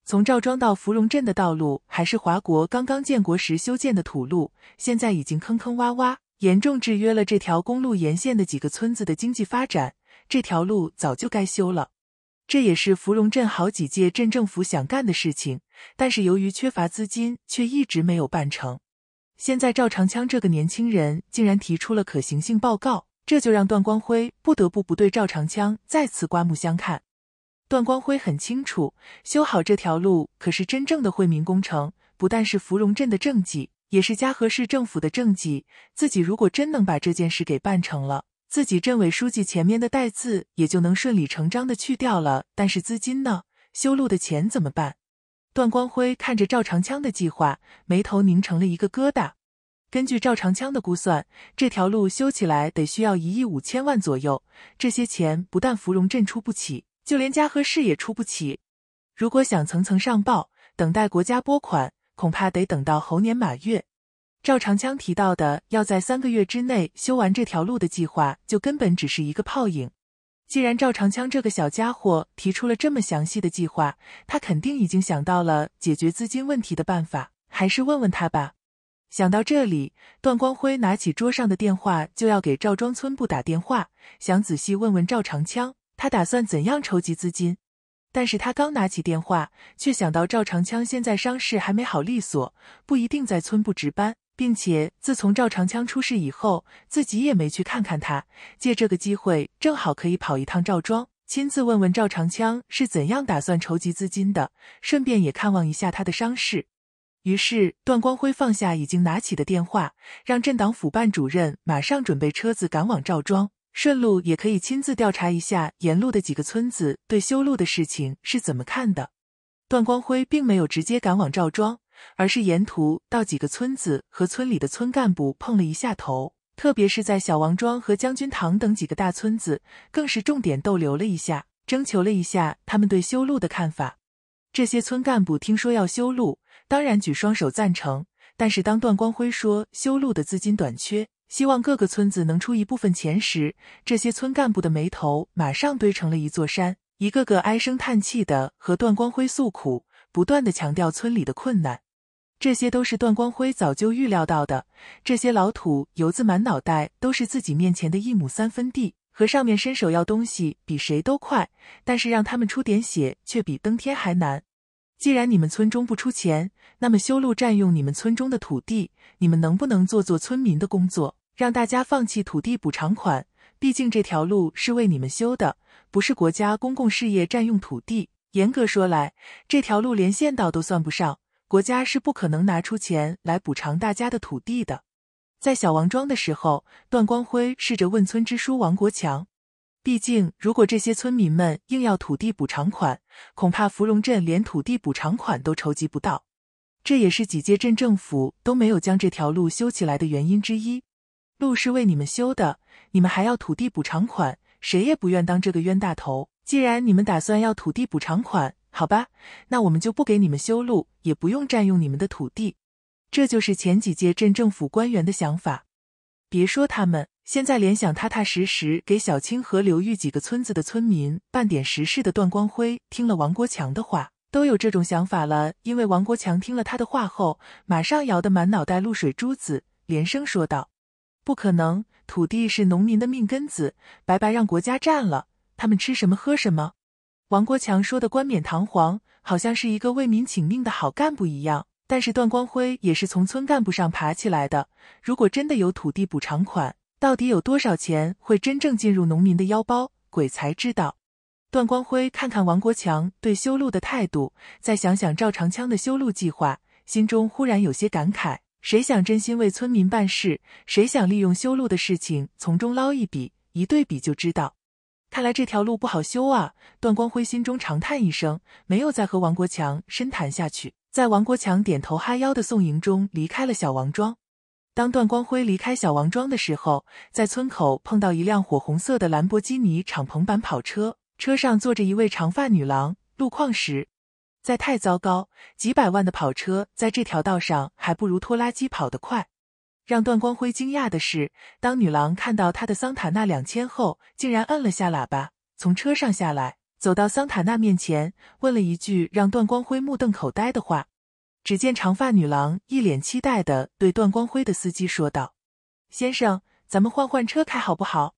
从赵庄到芙蓉镇的道路还是华国刚刚建国时修建的土路，现在已经坑坑洼洼，严重制约了这条公路沿线的几个村子的经济发展。这条路早就该修了，这也是芙蓉镇好几届镇政府想干的事情，但是由于缺乏资金，却一直没有办成。现在赵长枪这个年轻人竟然提出了可行性报告。这就让段光辉不得不不对赵长枪再次刮目相看。段光辉很清楚，修好这条路可是真正的惠民工程，不但是芙蓉镇的政绩，也是嘉禾市政府的政绩。自己如果真能把这件事给办成了，自己镇委书记前面的带字也就能顺理成章的去掉了。但是资金呢？修路的钱怎么办？段光辉看着赵长枪的计划，眉头拧成了一个疙瘩。根据赵长枪的估算，这条路修起来得需要一亿五千万左右。这些钱不但芙蓉镇出不起，就连嘉禾市也出不起。如果想层层上报，等待国家拨款，恐怕得等到猴年马月。赵长枪提到的要在三个月之内修完这条路的计划，就根本只是一个泡影。既然赵长枪这个小家伙提出了这么详细的计划，他肯定已经想到了解决资金问题的办法。还是问问他吧。想到这里，段光辉拿起桌上的电话，就要给赵庄村部打电话，想仔细问问赵长枪，他打算怎样筹集资金。但是他刚拿起电话，却想到赵长枪现在伤势还没好利索，不一定在村部值班，并且自从赵长枪出事以后，自己也没去看看他。借这个机会，正好可以跑一趟赵庄，亲自问问赵长枪是怎样打算筹集资金的，顺便也看望一下他的伤势。于是，段光辉放下已经拿起的电话，让镇党府办主任马上准备车子赶往赵庄，顺路也可以亲自调查一下沿路的几个村子对修路的事情是怎么看的。段光辉并没有直接赶往赵庄，而是沿途到几个村子和村里的村干部碰了一下头，特别是在小王庄和将军堂等几个大村子，更是重点逗留了一下，征求了一下他们对修路的看法。这些村干部听说要修路。当然举双手赞成，但是当段光辉说修路的资金短缺，希望各个村子能出一部分钱时，这些村干部的眉头马上堆成了一座山，一个个唉声叹气的和段光辉诉苦，不断的强调村里的困难。这些都是段光辉早就预料到的。这些老土油子满脑袋都是自己面前的一亩三分地，和上面伸手要东西比谁都快，但是让他们出点血却比登天还难。既然你们村中不出钱，那么修路占用你们村中的土地，你们能不能做做村民的工作，让大家放弃土地补偿款？毕竟这条路是为你们修的，不是国家公共事业占用土地。严格说来，这条路连县道都算不上，国家是不可能拿出钱来补偿大家的土地的。在小王庄的时候，段光辉试着问村支书王国强。毕竟，如果这些村民们硬要土地补偿款，恐怕芙蓉镇连土地补偿款都筹集不到。这也是几届镇政府都没有将这条路修起来的原因之一。路是为你们修的，你们还要土地补偿款，谁也不愿当这个冤大头。既然你们打算要土地补偿款，好吧，那我们就不给你们修路，也不用占用你们的土地。这就是前几届镇政府官员的想法。别说他们。现在，联想踏踏实实给小清河流域几个村子的村民办点实事的段光辉，听了王国强的话，都有这种想法了。因为王国强听了他的话后，马上摇得满脑袋露水珠子，连声说道：“不可能，土地是农民的命根子，白白让国家占了，他们吃什么喝什么？”王国强说的冠冕堂皇，好像是一个为民请命的好干部一样。但是段光辉也是从村干部上爬起来的，如果真的有土地补偿款，到底有多少钱会真正进入农民的腰包？鬼才知道。段光辉看看王国强对修路的态度，再想想赵长枪的修路计划，心中忽然有些感慨：谁想真心为村民办事？谁想利用修路的事情从中捞一笔？一对比就知道，看来这条路不好修啊！段光辉心中长叹一声，没有再和王国强深谈下去，在王国强点头哈腰的送迎中离开了小王庄。当段光辉离开小王庄的时候，在村口碰到一辆火红色的兰博基尼敞篷版跑车，车上坐着一位长发女郎。路况实在太糟糕，几百万的跑车在这条道上还不如拖拉机跑得快。让段光辉惊讶的是，当女郎看到他的桑塔纳两千后，竟然摁了下喇叭，从车上下来，走到桑塔纳面前，问了一句让段光辉目瞪口呆的话。只见长发女郎一脸期待的对段光辉的司机说道：“先生，咱们换换车开好不好？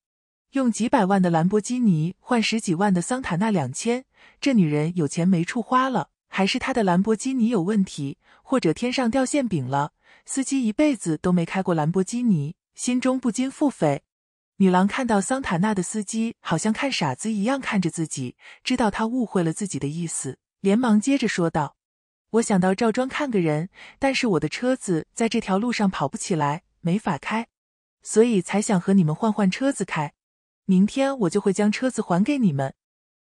用几百万的兰博基尼换十几万的桑塔纳两千，这女人有钱没处花了，还是她的兰博基尼有问题，或者天上掉馅饼了？”司机一辈子都没开过兰博基尼，心中不禁腹诽。女郎看到桑塔纳的司机好像看傻子一样看着自己，知道他误会了自己的意思，连忙接着说道。我想到赵庄看个人，但是我的车子在这条路上跑不起来，没法开，所以才想和你们换换车子开。明天我就会将车子还给你们，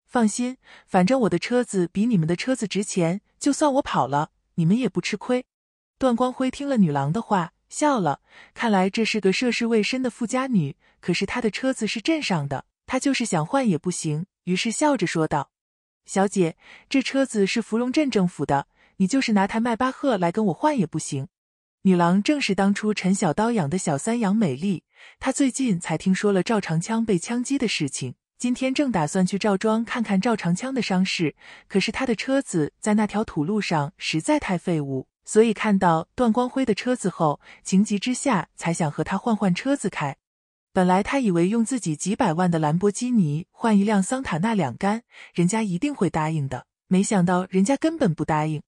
放心，反正我的车子比你们的车子值钱，就算我跑了，你们也不吃亏。段光辉听了女郎的话，笑了，看来这是个涉世未深的富家女，可是她的车子是镇上的，她就是想换也不行，于是笑着说道：“小姐，这车子是芙蓉镇政府的。”你就是拿台迈巴赫来跟我换也不行。女郎正是当初陈小刀养的小三杨美丽，她最近才听说了赵长枪被枪击的事情。今天正打算去赵庄看看赵长枪的伤势，可是他的车子在那条土路上实在太废物，所以看到段光辉的车子后，情急之下才想和他换换车子开。本来他以为用自己几百万的兰博基尼换一辆桑塔纳两杆，人家一定会答应的，没想到人家根本不答应。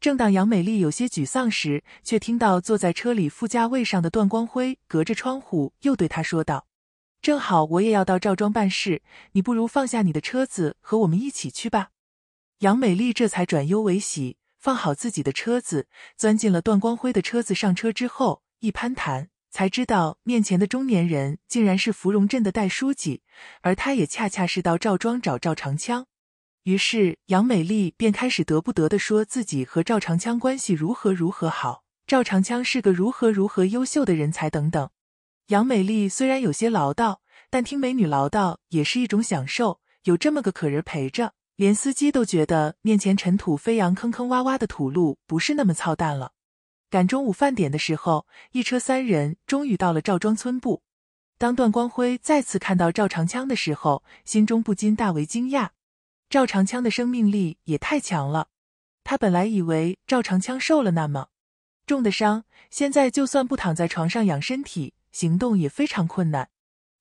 正当杨美丽有些沮丧时，却听到坐在车里副驾位上的段光辉隔着窗户又对她说道：“正好我也要到赵庄办事，你不如放下你的车子，和我们一起去吧。”杨美丽这才转忧为喜，放好自己的车子，钻进了段光辉的车子。上车之后一攀谈，才知道面前的中年人竟然是芙蓉镇的戴书记，而他也恰恰是到赵庄找赵长枪。于是杨美丽便开始得不得的说自己和赵长枪关系如何如何好，赵长枪是个如何如何优秀的人才等等。杨美丽虽然有些唠叨，但听美女唠叨也是一种享受。有这么个可人陪着，连司机都觉得面前尘土飞扬、坑坑洼洼的土路不是那么操蛋了。赶中午饭点的时候，一车三人终于到了赵庄村部。当段光辉再次看到赵长枪的时候，心中不禁大为惊讶。赵长枪的生命力也太强了，他本来以为赵长枪受了那么重的伤，现在就算不躺在床上养身体，行动也非常困难。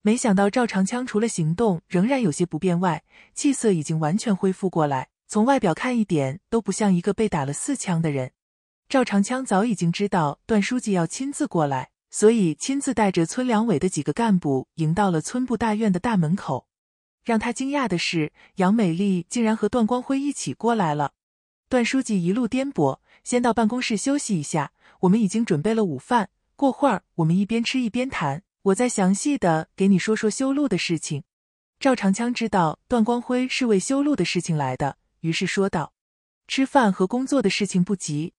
没想到赵长枪除了行动仍然有些不便外，气色已经完全恢复过来，从外表看一点都不像一个被打了四枪的人。赵长枪早已经知道段书记要亲自过来，所以亲自带着村两委的几个干部迎到了村部大院的大门口。让他惊讶的是，杨美丽竟然和段光辉一起过来了。段书记一路颠簸，先到办公室休息一下。我们已经准备了午饭，过会儿我们一边吃一边谈，我再详细的给你说说修路的事情。赵长枪知道段光辉是为修路的事情来的，于是说道：“吃饭和工作的事情不急，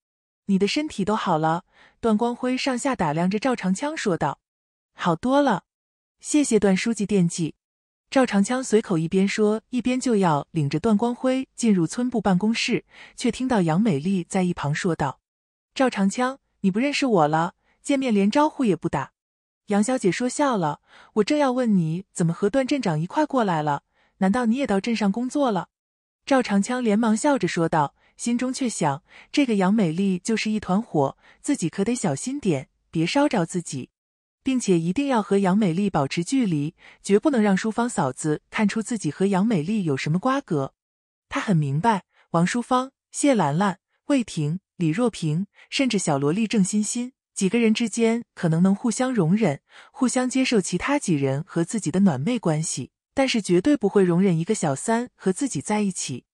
你的身体都好了。”段光辉上下打量着赵长枪，说道：“好多了，谢谢段书记惦记。”赵长枪随口一边说，一边就要领着段光辉进入村部办公室，却听到杨美丽在一旁说道：“赵长枪，你不认识我了？见面连招呼也不打。”杨小姐说笑了。我正要问你怎么和段镇长一块过来了，难道你也到镇上工作了？”赵长枪连忙笑着说道，心中却想：这个杨美丽就是一团火，自己可得小心点，别烧着自己。并且一定要和杨美丽保持距离，绝不能让淑芳嫂子看出自己和杨美丽有什么瓜葛。他很明白，王淑芳、谢兰兰、魏婷、李若萍，甚至小萝莉郑欣欣几个人之间可能能互相容忍、互相接受，其他几人和自己的暖妹关系，但是绝对不会容忍一个小三和自己在一起。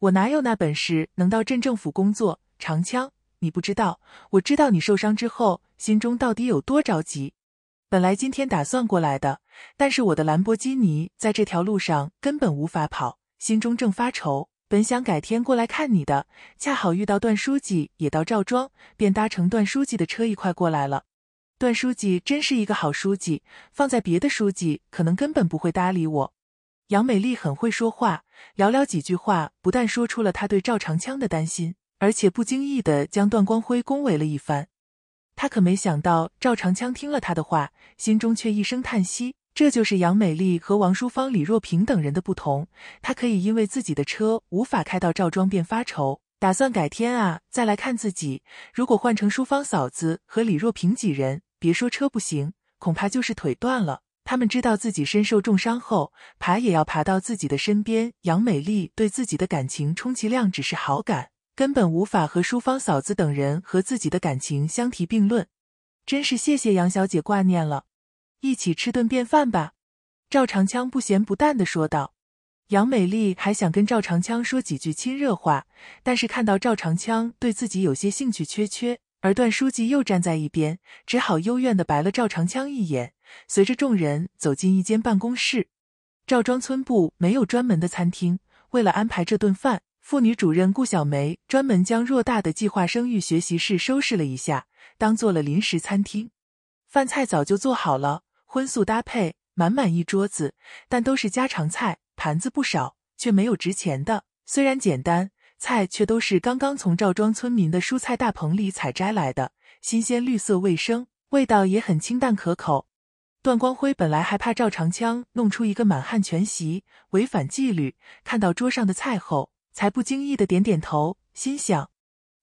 我哪有那本事能到镇政府工作？长枪，你不知道，我知道你受伤之后心中到底有多着急。本来今天打算过来的，但是我的兰博基尼在这条路上根本无法跑，心中正发愁。本想改天过来看你的，恰好遇到段书记也到赵庄，便搭乘段书记的车一块过来了。段书记真是一个好书记，放在别的书记，可能根本不会搭理我。杨美丽很会说话，寥寥几句话，不但说出了她对赵长枪的担心，而且不经意的将段光辉恭维了一番。他可没想到，赵长枪听了他的话，心中却一声叹息。这就是杨美丽和王淑芳、李若平等人的不同。他可以因为自己的车无法开到赵庄便发愁，打算改天啊再来看自己。如果换成淑芳嫂子和李若萍几人，别说车不行，恐怕就是腿断了。他们知道自己身受重伤后，爬也要爬到自己的身边。杨美丽对自己的感情，充其量只是好感。根本无法和淑芳嫂子等人和自己的感情相提并论，真是谢谢杨小姐挂念了，一起吃顿便饭吧。”赵长枪不咸不淡的说道。杨美丽还想跟赵长枪说几句亲热话，但是看到赵长枪对自己有些兴趣缺缺，而段书记又站在一边，只好幽怨的白了赵长枪一眼，随着众人走进一间办公室。赵庄村部没有专门的餐厅，为了安排这顿饭。妇女主任顾小梅专门将偌大的计划生育学习室收拾了一下，当做了临时餐厅。饭菜早就做好了，荤素搭配，满满一桌子，但都是家常菜，盘子不少，却没有值钱的。虽然简单，菜却都是刚刚从赵庄村民的蔬菜大棚里采摘来的，新鲜、绿色、卫生，味道也很清淡可口。段光辉本来还怕赵长枪弄出一个满汉全席，违反纪律，看到桌上的菜后。才不经意的点点头，心想：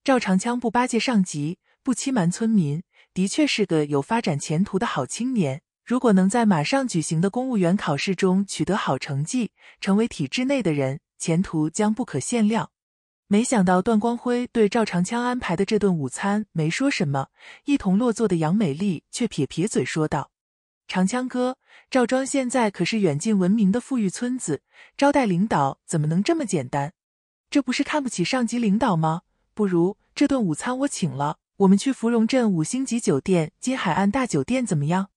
赵长枪不巴结上级，不欺瞒村民，的确是个有发展前途的好青年。如果能在马上举行的公务员考试中取得好成绩，成为体制内的人，前途将不可限量。没想到段光辉对赵长枪安排的这顿午餐没说什么，一同落座的杨美丽却撇撇嘴说道：“长枪哥，赵庄现在可是远近闻名的富裕村子，招待领导怎么能这么简单？”这不是看不起上级领导吗？不如这顿午餐我请了，我们去芙蓉镇五星级酒店金海岸大酒店怎么样？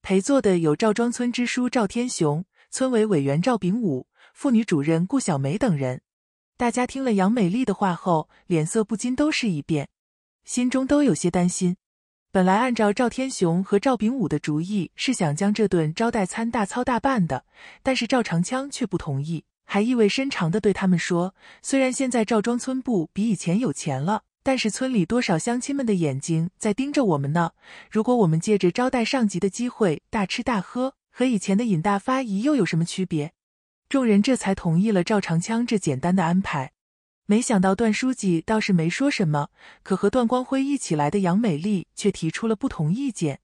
陪坐的有赵庄村支书赵天雄、村委委员赵炳武、妇女主任顾小梅等人。大家听了杨美丽的话后，脸色不禁都是一变，心中都有些担心。本来按照赵天雄和赵炳武的主意是想将这顿招待餐大操大办的，但是赵长枪却不同意。还意味深长地对他们说：“虽然现在赵庄村部比以前有钱了，但是村里多少乡亲们的眼睛在盯着我们呢。如果我们借着招待上级的机会大吃大喝，和以前的尹大发姨又有什么区别？”众人这才同意了赵长枪这简单的安排。没想到段书记倒是没说什么，可和段光辉一起来的杨美丽却提出了不同意见。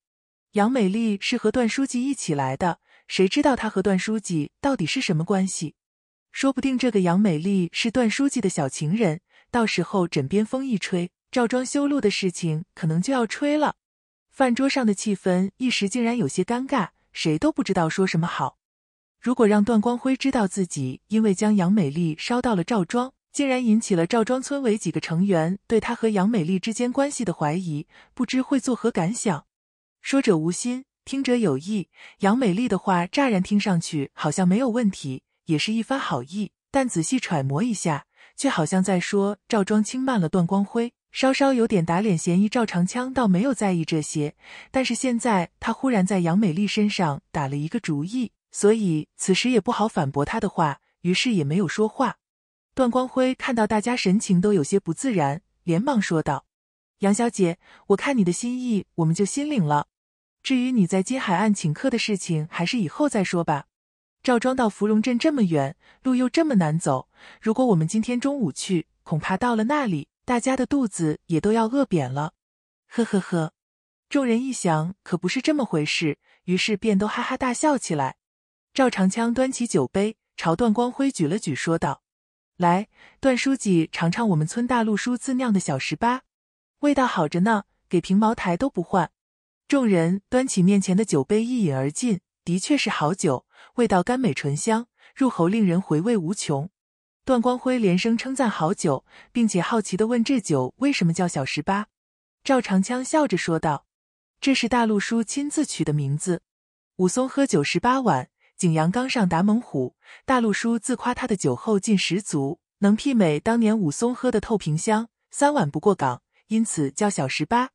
杨美丽是和段书记一起来的，谁知道她和段书记到底是什么关系？说不定这个杨美丽是段书记的小情人，到时候枕边风一吹，赵庄修路的事情可能就要吹了。饭桌上的气氛一时竟然有些尴尬，谁都不知道说什么好。如果让段光辉知道自己因为将杨美丽捎到了赵庄，竟然引起了赵庄村委几个成员对他和杨美丽之间关系的怀疑，不知会作何感想。说者无心，听者有意。杨美丽的话乍然听上去好像没有问题。也是一番好意，但仔细揣摩一下，却好像在说赵庄轻慢了段光辉，稍稍有点打脸嫌疑。赵长枪倒没有在意这些，但是现在他忽然在杨美丽身上打了一个主意，所以此时也不好反驳他的话，于是也没有说话。段光辉看到大家神情都有些不自然，连忙说道：“杨小姐，我看你的心意，我们就心领了。至于你在金海岸请客的事情，还是以后再说吧。”赵庄到芙蓉镇这么远，路又这么难走。如果我们今天中午去，恐怕到了那里，大家的肚子也都要饿扁了。呵呵呵，众人一想，可不是这么回事，于是便都哈哈大笑起来。赵长枪端起酒杯，朝段光辉举了举，说道：“来，段书记，尝尝我们村大路叔自酿的小十八，味道好着呢，给瓶茅台都不换。”众人端起面前的酒杯一饮而尽，的确是好酒。味道甘美醇香，入喉令人回味无穷。段光辉连声称赞好酒，并且好奇的问：“这酒为什么叫小十八？”赵长枪笑着说道：“这是大陆叔亲自取的名字。武松喝酒十八碗，景阳冈上打猛虎，大陆叔自夸他的酒后劲十足，能媲美当年武松喝的透瓶香，三碗不过岗，因此叫小十八。”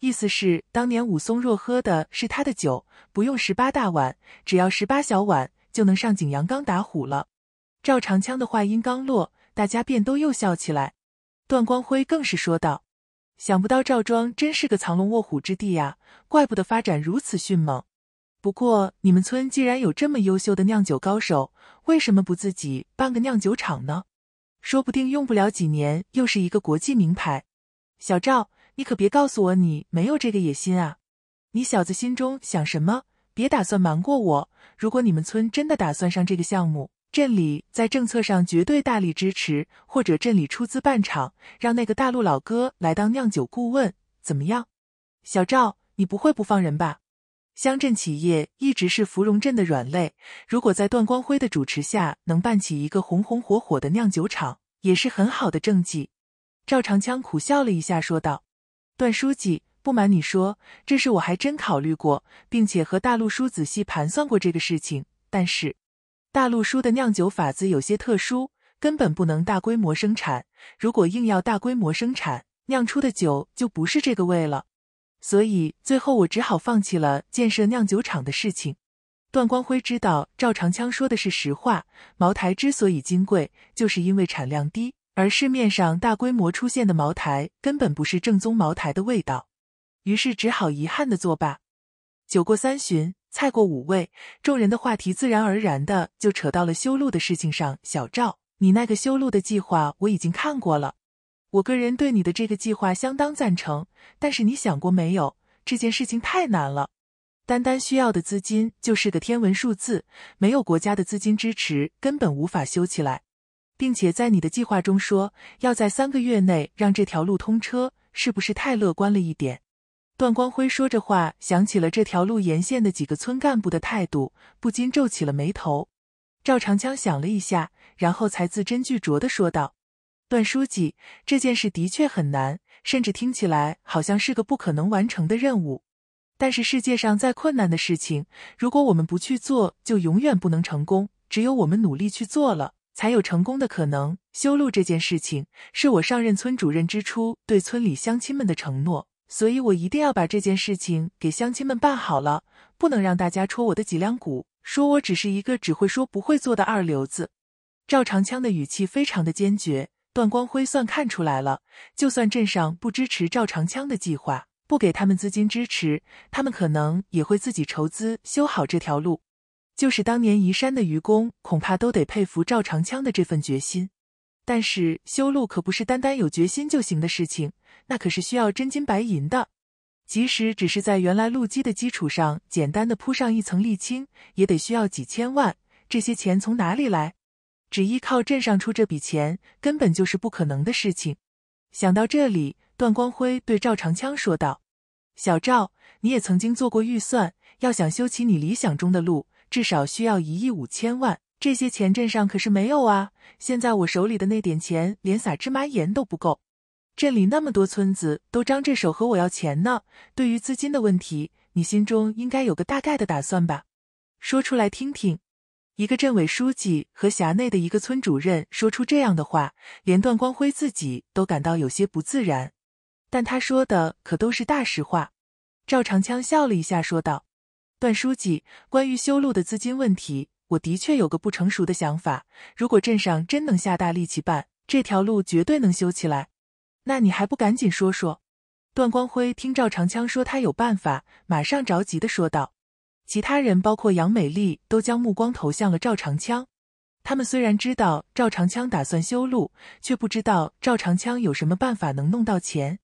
意思是，当年武松若喝的是他的酒，不用十八大碗，只要十八小碗就能上景阳冈打虎了。赵长枪的话音刚落，大家便都又笑起来。段光辉更是说道：“想不到赵庄真是个藏龙卧虎之地啊，怪不得发展如此迅猛。不过你们村既然有这么优秀的酿酒高手，为什么不自己办个酿酒厂呢？说不定用不了几年又是一个国际名牌。”小赵。你可别告诉我你没有这个野心啊！你小子心中想什么？别打算瞒过我。如果你们村真的打算上这个项目，镇里在政策上绝对大力支持，或者镇里出资办厂，让那个大陆老哥来当酿酒顾问，怎么样？小赵，你不会不放人吧？乡镇企业一直是芙蓉镇的软肋，如果在段光辉的主持下能办起一个红红火火的酿酒厂，也是很好的政绩。赵长枪苦笑了一下，说道。段书记，不瞒你说，这事我还真考虑过，并且和大陆叔仔细盘算过这个事情。但是，大陆叔的酿酒法子有些特殊，根本不能大规模生产。如果硬要大规模生产，酿出的酒就不是这个味了。所以最后我只好放弃了建设酿酒厂的事情。段光辉知道赵长枪说的是实话，茅台之所以金贵，就是因为产量低。而市面上大规模出现的茅台根本不是正宗茅台的味道，于是只好遗憾的作罢。酒过三巡，菜过五味，众人的话题自然而然的就扯到了修路的事情上。小赵，你那个修路的计划我已经看过了，我个人对你的这个计划相当赞成。但是你想过没有，这件事情太难了，单单需要的资金就是个天文数字，没有国家的资金支持，根本无法修起来。并且在你的计划中说要在三个月内让这条路通车，是不是太乐观了一点？段光辉说着话，想起了这条路沿线的几个村干部的态度，不禁皱起了眉头。赵长枪想了一下，然后才字斟句酌地说道：“段书记，这件事的确很难，甚至听起来好像是个不可能完成的任务。但是世界上再困难的事情，如果我们不去做，就永远不能成功。只有我们努力去做了。”才有成功的可能。修路这件事情是我上任村主任之初对村里乡亲们的承诺，所以我一定要把这件事情给乡亲们办好了，不能让大家戳我的脊梁骨，说我只是一个只会说不会做的二流子。赵长枪的语气非常的坚决。段光辉算看出来了，就算镇上不支持赵长枪的计划，不给他们资金支持，他们可能也会自己筹资修好这条路。就是当年移山的愚公，恐怕都得佩服赵长枪的这份决心。但是修路可不是单单有决心就行的事情，那可是需要真金白银的。即使只是在原来路基的基础上简单的铺上一层沥青，也得需要几千万。这些钱从哪里来？只依靠镇上出这笔钱，根本就是不可能的事情。想到这里，段光辉对赵长枪说道：“小赵，你也曾经做过预算，要想修起你理想中的路。”至少需要一亿五千万，这些钱镇上可是没有啊！现在我手里的那点钱连撒芝麻盐都不够，镇里那么多村子都张着手和我要钱呢。对于资金的问题，你心中应该有个大概的打算吧？说出来听听。一个镇委书记和辖内的一个村主任说出这样的话，连段光辉自己都感到有些不自然，但他说的可都是大实话。赵长枪笑了一下，说道。段书记，关于修路的资金问题，我的确有个不成熟的想法。如果镇上真能下大力气办，这条路绝对能修起来。那你还不赶紧说说？段光辉听赵长枪说他有办法，马上着急的说道。其他人包括杨美丽都将目光投向了赵长枪。他们虽然知道赵长枪打算修路，却不知道赵长枪有什么办法能弄到钱。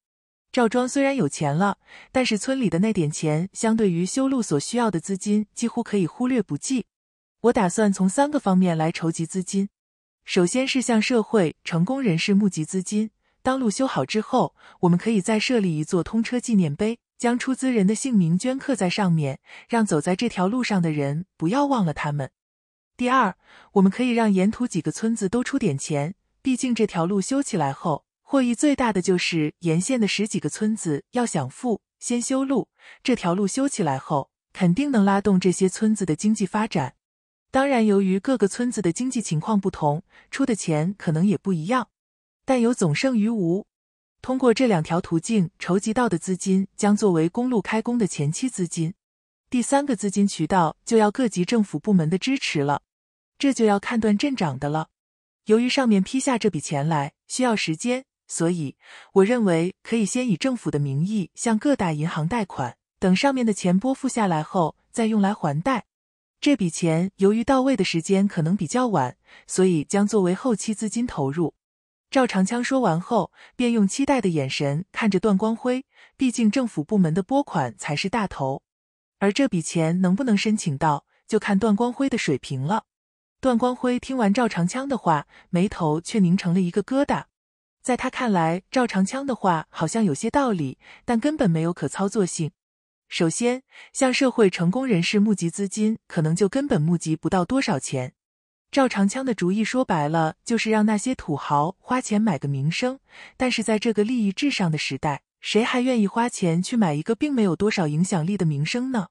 赵庄虽然有钱了，但是村里的那点钱，相对于修路所需要的资金，几乎可以忽略不计。我打算从三个方面来筹集资金。首先是向社会成功人士募集资金。当路修好之后，我们可以再设立一座通车纪念碑，将出资人的姓名镌刻在上面，让走在这条路上的人不要忘了他们。第二，我们可以让沿途几个村子都出点钱，毕竟这条路修起来后。获益最大的就是沿线的十几个村子，要想富，先修路。这条路修起来后，肯定能拉动这些村子的经济发展。当然，由于各个村子的经济情况不同，出的钱可能也不一样，但有总胜于无。通过这两条途径筹集到的资金，将作为公路开工的前期资金。第三个资金渠道就要各级政府部门的支持了，这就要看段镇长的了。由于上面批下这笔钱来需要时间。所以，我认为可以先以政府的名义向各大银行贷款，等上面的钱拨付下来后，再用来还贷。这笔钱由于到位的时间可能比较晚，所以将作为后期资金投入。赵长枪说完后，便用期待的眼神看着段光辉，毕竟政府部门的拨款才是大头，而这笔钱能不能申请到，就看段光辉的水平了。段光辉听完赵长枪的话，眉头却拧成了一个疙瘩。在他看来，赵长枪的话好像有些道理，但根本没有可操作性。首先，向社会成功人士募集资金，可能就根本募集不到多少钱。赵长枪的主意说白了，就是让那些土豪花钱买个名声。但是在这个利益至上的时代，谁还愿意花钱去买一个并没有多少影响力的名声呢？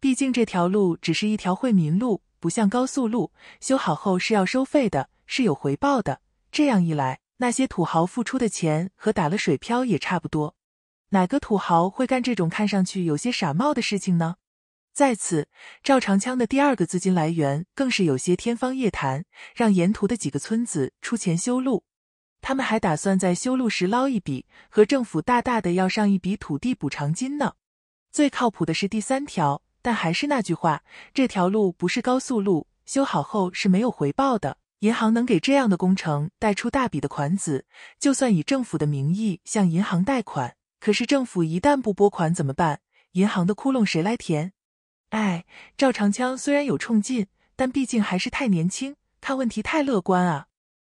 毕竟这条路只是一条惠民路，不像高速路，修好后是要收费的，是有回报的。这样一来，那些土豪付出的钱和打了水漂也差不多，哪个土豪会干这种看上去有些傻冒的事情呢？再次，赵长枪的第二个资金来源更是有些天方夜谭，让沿途的几个村子出钱修路，他们还打算在修路时捞一笔，和政府大大的要上一笔土地补偿金呢。最靠谱的是第三条，但还是那句话，这条路不是高速路，修好后是没有回报的。银行能给这样的工程贷出大笔的款子，就算以政府的名义向银行贷款，可是政府一旦不拨款怎么办？银行的窟窿谁来填？哎，赵长枪虽然有冲劲，但毕竟还是太年轻，看问题太乐观啊。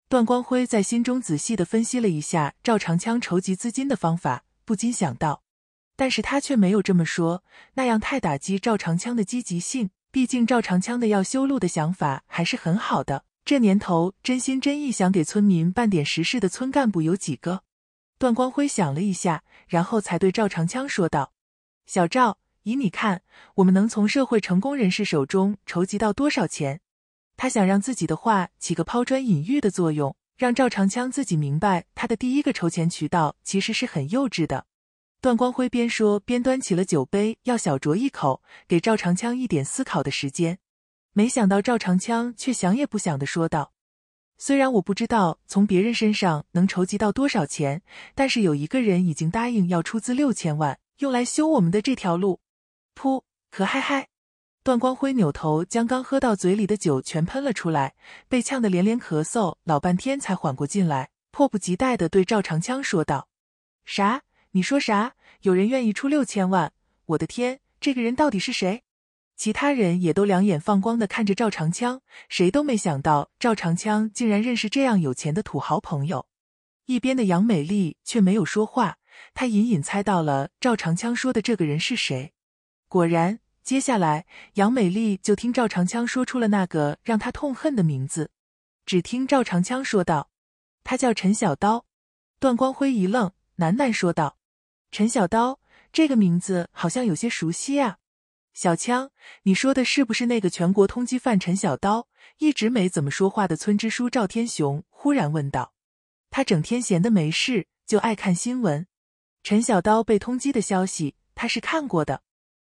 段光辉在心中仔细的分析了一下赵长枪筹集资金的方法，不禁想到，但是他却没有这么说，那样太打击赵长枪的积极性。毕竟赵长枪的要修路的想法还是很好的。这年头，真心真意想给村民办点实事的村干部有几个？段光辉想了一下，然后才对赵长枪说道：“小赵，以你看，我们能从社会成功人士手中筹集到多少钱？”他想让自己的话起个抛砖引玉的作用，让赵长枪自己明白他的第一个筹钱渠道其实是很幼稚的。段光辉边说边端起了酒杯，要小酌一口，给赵长枪一点思考的时间。没想到赵长枪却想也不想的说道：“虽然我不知道从别人身上能筹集到多少钱，但是有一个人已经答应要出资六千万，用来修我们的这条路。”噗，咳咳咳！段光辉扭头将刚喝到嘴里的酒全喷了出来，被呛得连连咳嗽，老半天才缓过劲来，迫不及待的对赵长枪说道：“啥？你说啥？有人愿意出六千万？我的天，这个人到底是谁？”其他人也都两眼放光的看着赵长枪，谁都没想到赵长枪竟然认识这样有钱的土豪朋友。一边的杨美丽却没有说话，她隐隐猜到了赵长枪说的这个人是谁。果然，接下来杨美丽就听赵长枪说出了那个让她痛恨的名字。只听赵长枪说道：“他叫陈小刀。”段光辉一愣，喃喃说道：“陈小刀这个名字好像有些熟悉啊。”小枪，你说的是不是那个全国通缉犯陈小刀？一直没怎么说话的村支书赵天雄忽然问道。他整天闲的没事，就爱看新闻。陈小刀被通缉的消息他是看过的，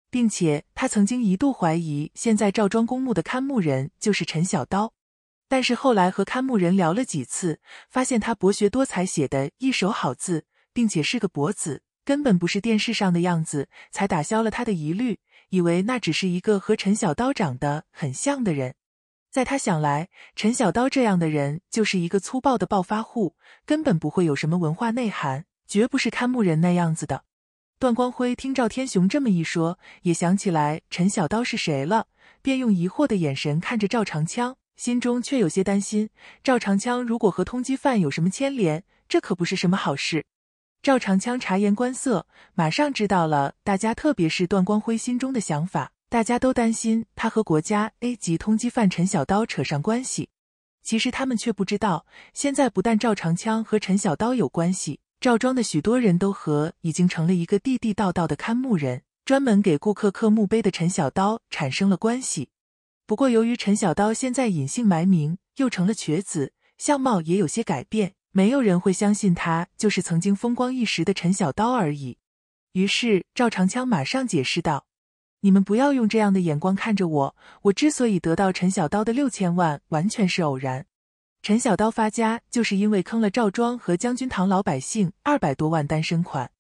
并且他曾经一度怀疑现在赵庄公墓的看墓人就是陈小刀，但是后来和看墓人聊了几次，发现他博学多才，写的一手好字，并且是个博子，根本不是电视上的样子，才打消了他的疑虑。以为那只是一个和陈小刀长得很像的人，在他想来，陈小刀这样的人就是一个粗暴的暴发户，根本不会有什么文化内涵，绝不是看墓人那样子的。段光辉听赵天雄这么一说，也想起来陈小刀是谁了，便用疑惑的眼神看着赵长枪，心中却有些担心：赵长枪如果和通缉犯有什么牵连，这可不是什么好事。赵长枪察言观色，马上知道了大家，特别是段光辉心中的想法。大家都担心他和国家 A 级通缉犯陈小刀扯上关系。其实他们却不知道，现在不但赵长枪和陈小刀有关系，赵庄的许多人都和已经成了一个地地道道的看墓人，专门给顾客刻墓碑的陈小刀产生了关系。不过由于陈小刀现在隐姓埋名，又成了瘸子，相貌也有些改变。没有人会相信他就是曾经风光一时的陈小刀而已。于是赵长枪马上解释道：“你们不要用这样的眼光看着我，我之所以得到陈小刀的六千万，完全是偶然。陈小刀发家就是因为坑了赵庄和将军堂老百姓二百多万单身款。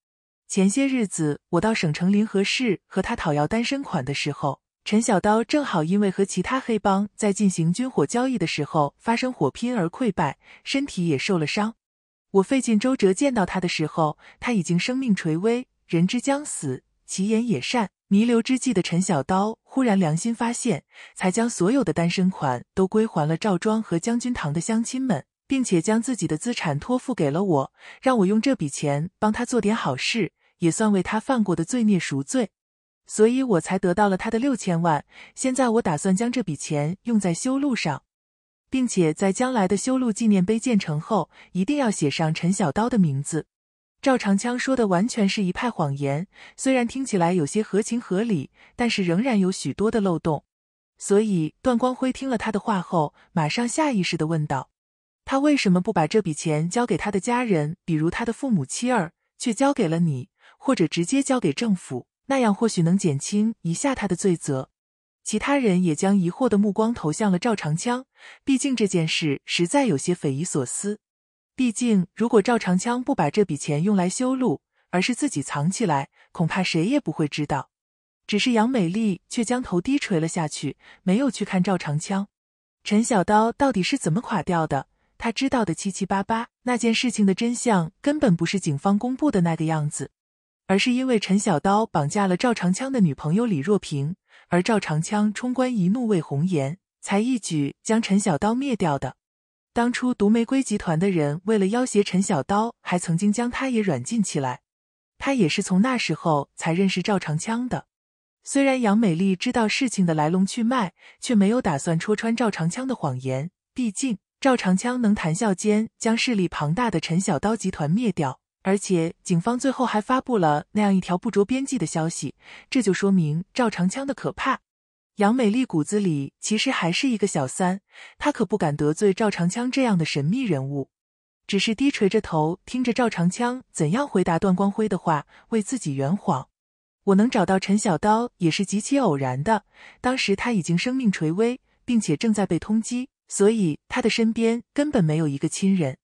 前些日子我到省城临河市和他讨要单身款的时候。”陈小刀正好因为和其他黑帮在进行军火交易的时候发生火拼而溃败，身体也受了伤。我费尽周折见到他的时候，他已经生命垂危，人之将死，其言也善。弥留之际的陈小刀忽然良心发现，才将所有的单身款都归还了赵庄和将军堂的乡亲们，并且将自己的资产托付给了我，让我用这笔钱帮他做点好事，也算为他犯过的罪孽赎罪。所以我才得到了他的六千万。现在我打算将这笔钱用在修路上，并且在将来的修路纪念碑建成后，一定要写上陈小刀的名字。赵长枪说的完全是一派谎言，虽然听起来有些合情合理，但是仍然有许多的漏洞。所以段光辉听了他的话后，马上下意识的问道：“他为什么不把这笔钱交给他的家人，比如他的父母、妻儿，却交给了你，或者直接交给政府？”那样或许能减轻一下他的罪责。其他人也将疑惑的目光投向了赵长枪，毕竟这件事实在有些匪夷所思。毕竟，如果赵长枪不把这笔钱用来修路，而是自己藏起来，恐怕谁也不会知道。只是杨美丽却将头低垂了下去，没有去看赵长枪。陈小刀到底是怎么垮掉的？他知道的七七八八。那件事情的真相根本不是警方公布的那个样子。而是因为陈小刀绑架了赵长枪的女朋友李若萍，而赵长枪冲冠一怒为红颜，才一举将陈小刀灭掉的。当初毒玫瑰集团的人为了要挟陈小刀，还曾经将他也软禁起来。他也是从那时候才认识赵长枪的。虽然杨美丽知道事情的来龙去脉，却没有打算戳穿赵长枪的谎言。毕竟赵长枪能谈笑间将势力庞大的陈小刀集团灭掉。而且警方最后还发布了那样一条不着边际的消息，这就说明赵长枪的可怕。杨美丽骨子里其实还是一个小三，她可不敢得罪赵长枪这样的神秘人物，只是低垂着头，听着赵长枪怎样回答段光辉的话，为自己圆谎。我能找到陈小刀也是极其偶然的，当时他已经生命垂危，并且正在被通缉，所以他的身边根本没有一个亲人。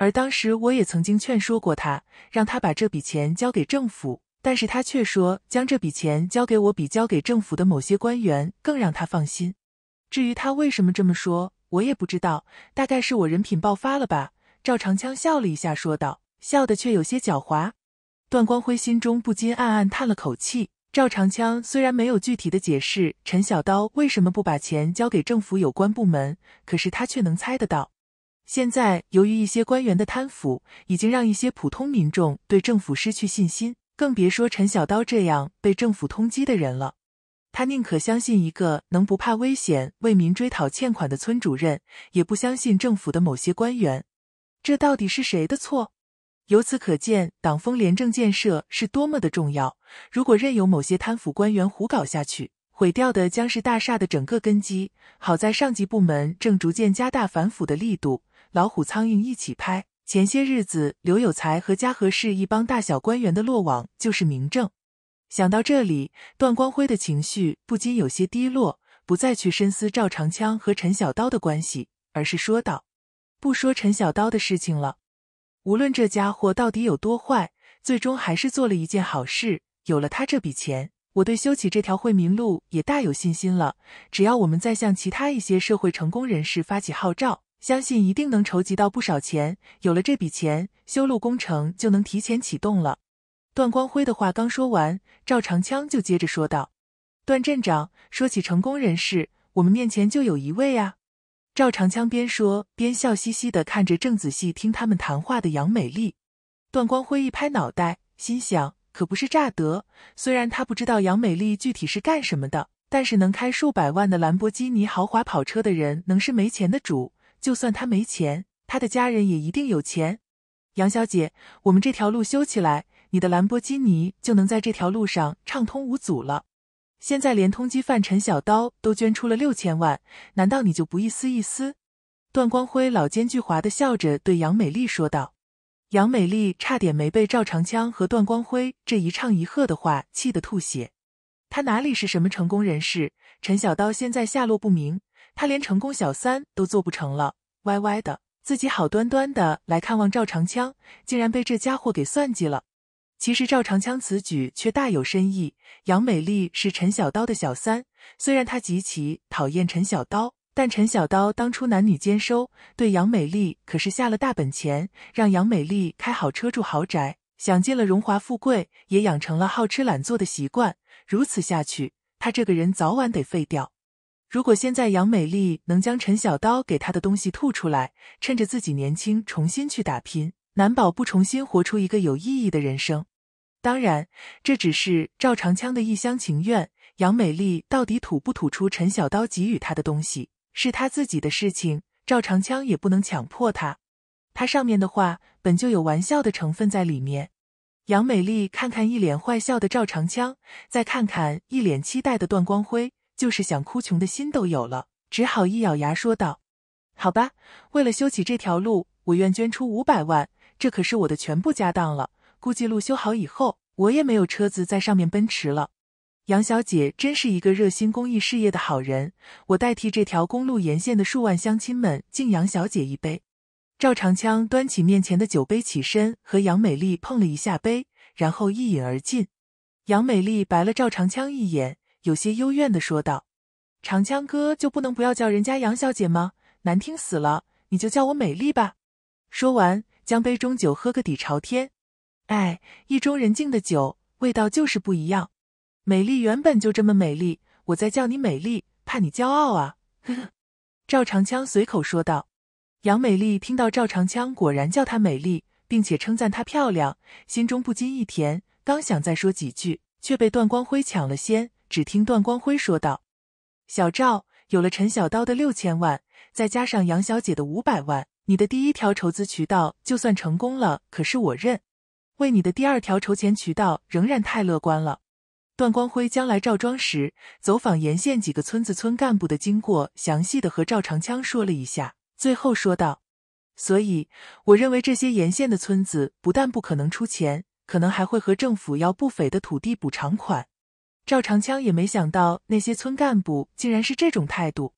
而当时我也曾经劝说过他，让他把这笔钱交给政府，但是他却说将这笔钱交给我，比交给政府的某些官员更让他放心。至于他为什么这么说，我也不知道，大概是我人品爆发了吧。赵长枪笑了一下，说道，笑的却有些狡猾。段光辉心中不禁暗暗叹了口气。赵长枪虽然没有具体的解释陈小刀为什么不把钱交给政府有关部门，可是他却能猜得到。现在由于一些官员的贪腐，已经让一些普通民众对政府失去信心，更别说陈小刀这样被政府通缉的人了。他宁可相信一个能不怕危险为民追讨欠款的村主任，也不相信政府的某些官员。这到底是谁的错？由此可见，党风廉政建设是多么的重要。如果任由某些贪腐官员胡搞下去，毁掉的将是大厦的整个根基。好在上级部门正逐渐加大反腐的力度。老虎苍蝇一起拍。前些日子，刘有才和嘉禾市一帮大小官员的落网就是明证。想到这里，段光辉的情绪不禁有些低落，不再去深思赵长枪和陈小刀的关系，而是说道：“不说陈小刀的事情了，无论这家伙到底有多坏，最终还是做了一件好事。有了他这笔钱，我对修起这条惠民路也大有信心了。只要我们再向其他一些社会成功人士发起号召。”相信一定能筹集到不少钱，有了这笔钱，修路工程就能提前启动了。段光辉的话刚说完，赵长枪就接着说道：“段镇长，说起成功人士，我们面前就有一位啊。”赵长枪边说边笑嘻嘻的看着正仔细听他们谈话的杨美丽。段光辉一拍脑袋，心想：可不是乍得。虽然他不知道杨美丽具体是干什么的，但是能开数百万的兰博基尼豪华跑车的人，能是没钱的主？就算他没钱，他的家人也一定有钱。杨小姐，我们这条路修起来，你的兰博基尼就能在这条路上畅通无阻了。现在连通缉犯陈小刀都捐出了六千万，难道你就不一丝一丝？段光辉老奸巨猾的笑着对杨美丽说道。杨美丽差点没被赵长枪和段光辉这一唱一和的话气得吐血。他哪里是什么成功人士？陈小刀现在下落不明。他连成功小三都做不成了，歪歪的自己好端端的来看望赵长枪，竟然被这家伙给算计了。其实赵长枪此举却大有深意。杨美丽是陈小刀的小三，虽然他极其讨厌陈小刀，但陈小刀当初男女兼收，对杨美丽可是下了大本钱，让杨美丽开好车住豪宅，享尽了荣华富贵，也养成了好吃懒做的习惯。如此下去，他这个人早晚得废掉。如果现在杨美丽能将陈小刀给她的东西吐出来，趁着自己年轻重新去打拼，难保不重新活出一个有意义的人生。当然，这只是赵长枪的一厢情愿。杨美丽到底吐不吐出陈小刀给予她的东西，是她自己的事情，赵长枪也不能强迫她。他上面的话本就有玩笑的成分在里面。杨美丽看看一脸坏笑的赵长枪，再看看一脸期待的段光辉。就是想哭穷的心都有了，只好一咬牙说道：“好吧，为了修起这条路，我愿捐出五百万，这可是我的全部家当了。估计路修好以后，我也没有车子在上面奔驰了。”杨小姐真是一个热心公益事业的好人，我代替这条公路沿线的数万乡亲们敬杨小姐一杯。赵长枪端起面前的酒杯，起身和杨美丽碰了一下杯，然后一饮而尽。杨美丽白了赵长枪一眼。有些幽怨的说道：“长枪哥就不能不要叫人家杨小姐吗？难听死了！你就叫我美丽吧。”说完，将杯中酒喝个底朝天。哎，意中人敬的酒，味道就是不一样。美丽原本就这么美丽，我再叫你美丽，怕你骄傲啊。”呵呵。赵长枪随口说道。杨美丽听到赵长枪果然叫她美丽，并且称赞她漂亮，心中不禁一甜。刚想再说几句，却被段光辉抢了先。只听段光辉说道：“小赵，有了陈小刀的六千万，再加上杨小姐的五百万，你的第一条筹资渠道就算成功了。可是我认，为你的第二条筹钱渠道仍然太乐观了。”段光辉将来赵庄时走访沿线几个村子村干部的经过，详细的和赵长枪说了一下，最后说道：“所以，我认为这些沿线的村子不但不可能出钱，可能还会和政府要不菲的土地补偿款。”赵长枪也没想到，那些村干部竟然是这种态度，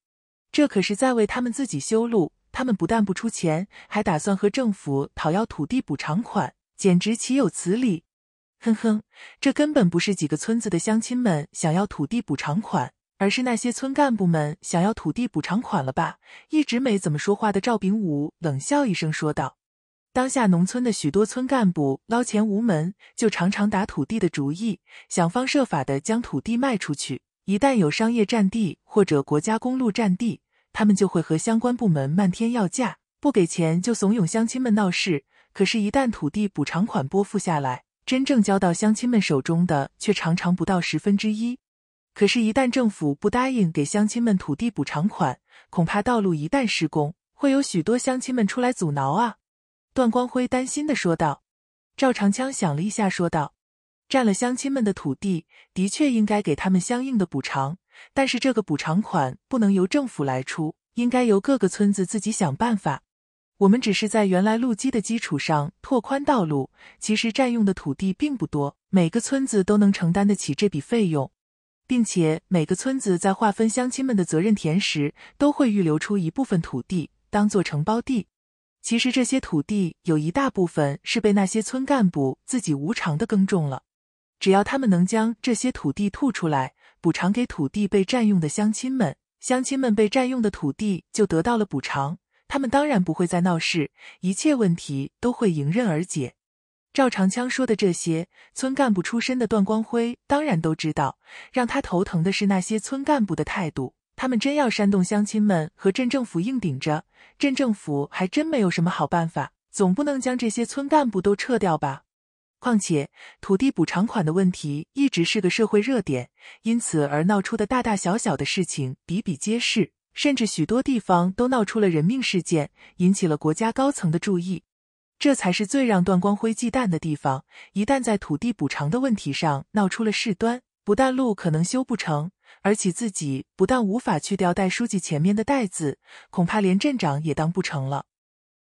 这可是在为他们自己修路，他们不但不出钱，还打算和政府讨要土地补偿款，简直岂有此理！哼哼，这根本不是几个村子的乡亲们想要土地补偿款，而是那些村干部们想要土地补偿款了吧？一直没怎么说话的赵丙武冷笑一声说道。当下农村的许多村干部捞钱无门，就常常打土地的主意，想方设法的将土地卖出去。一旦有商业占地或者国家公路占地，他们就会和相关部门漫天要价，不给钱就怂恿乡亲们闹事。可是，一旦土地补偿款拨付下来，真正交到乡亲们手中的却常常不到十分之一。可是，一旦政府不答应给乡亲们土地补偿款，恐怕道路一旦施工，会有许多乡亲们出来阻挠啊。段光辉担心的说道：“赵长枪想了一下，说道：占了乡亲们的土地，的确应该给他们相应的补偿。但是这个补偿款不能由政府来出，应该由各个村子自己想办法。我们只是在原来路基的基础上拓宽道路，其实占用的土地并不多，每个村子都能承担得起这笔费用，并且每个村子在划分乡亲们的责任田时，都会预留出一部分土地当做承包地。”其实这些土地有一大部分是被那些村干部自己无偿的耕种了，只要他们能将这些土地吐出来，补偿给土地被占用的乡亲们，乡亲们被占用的土地就得到了补偿，他们当然不会再闹事，一切问题都会迎刃而解。赵长枪说的这些，村干部出身的段光辉当然都知道，让他头疼的是那些村干部的态度。他们真要煽动乡亲们和镇政府硬顶着，镇政府还真没有什么好办法，总不能将这些村干部都撤掉吧？况且土地补偿款的问题一直是个社会热点，因此而闹出的大大小小的事情比比皆是，甚至许多地方都闹出了人命事件，引起了国家高层的注意。这才是最让段光辉忌惮的地方。一旦在土地补偿的问题上闹出了事端，不但路可能修不成。而且自己不但无法去掉“戴书记”前面的“戴”字，恐怕连镇长也当不成了。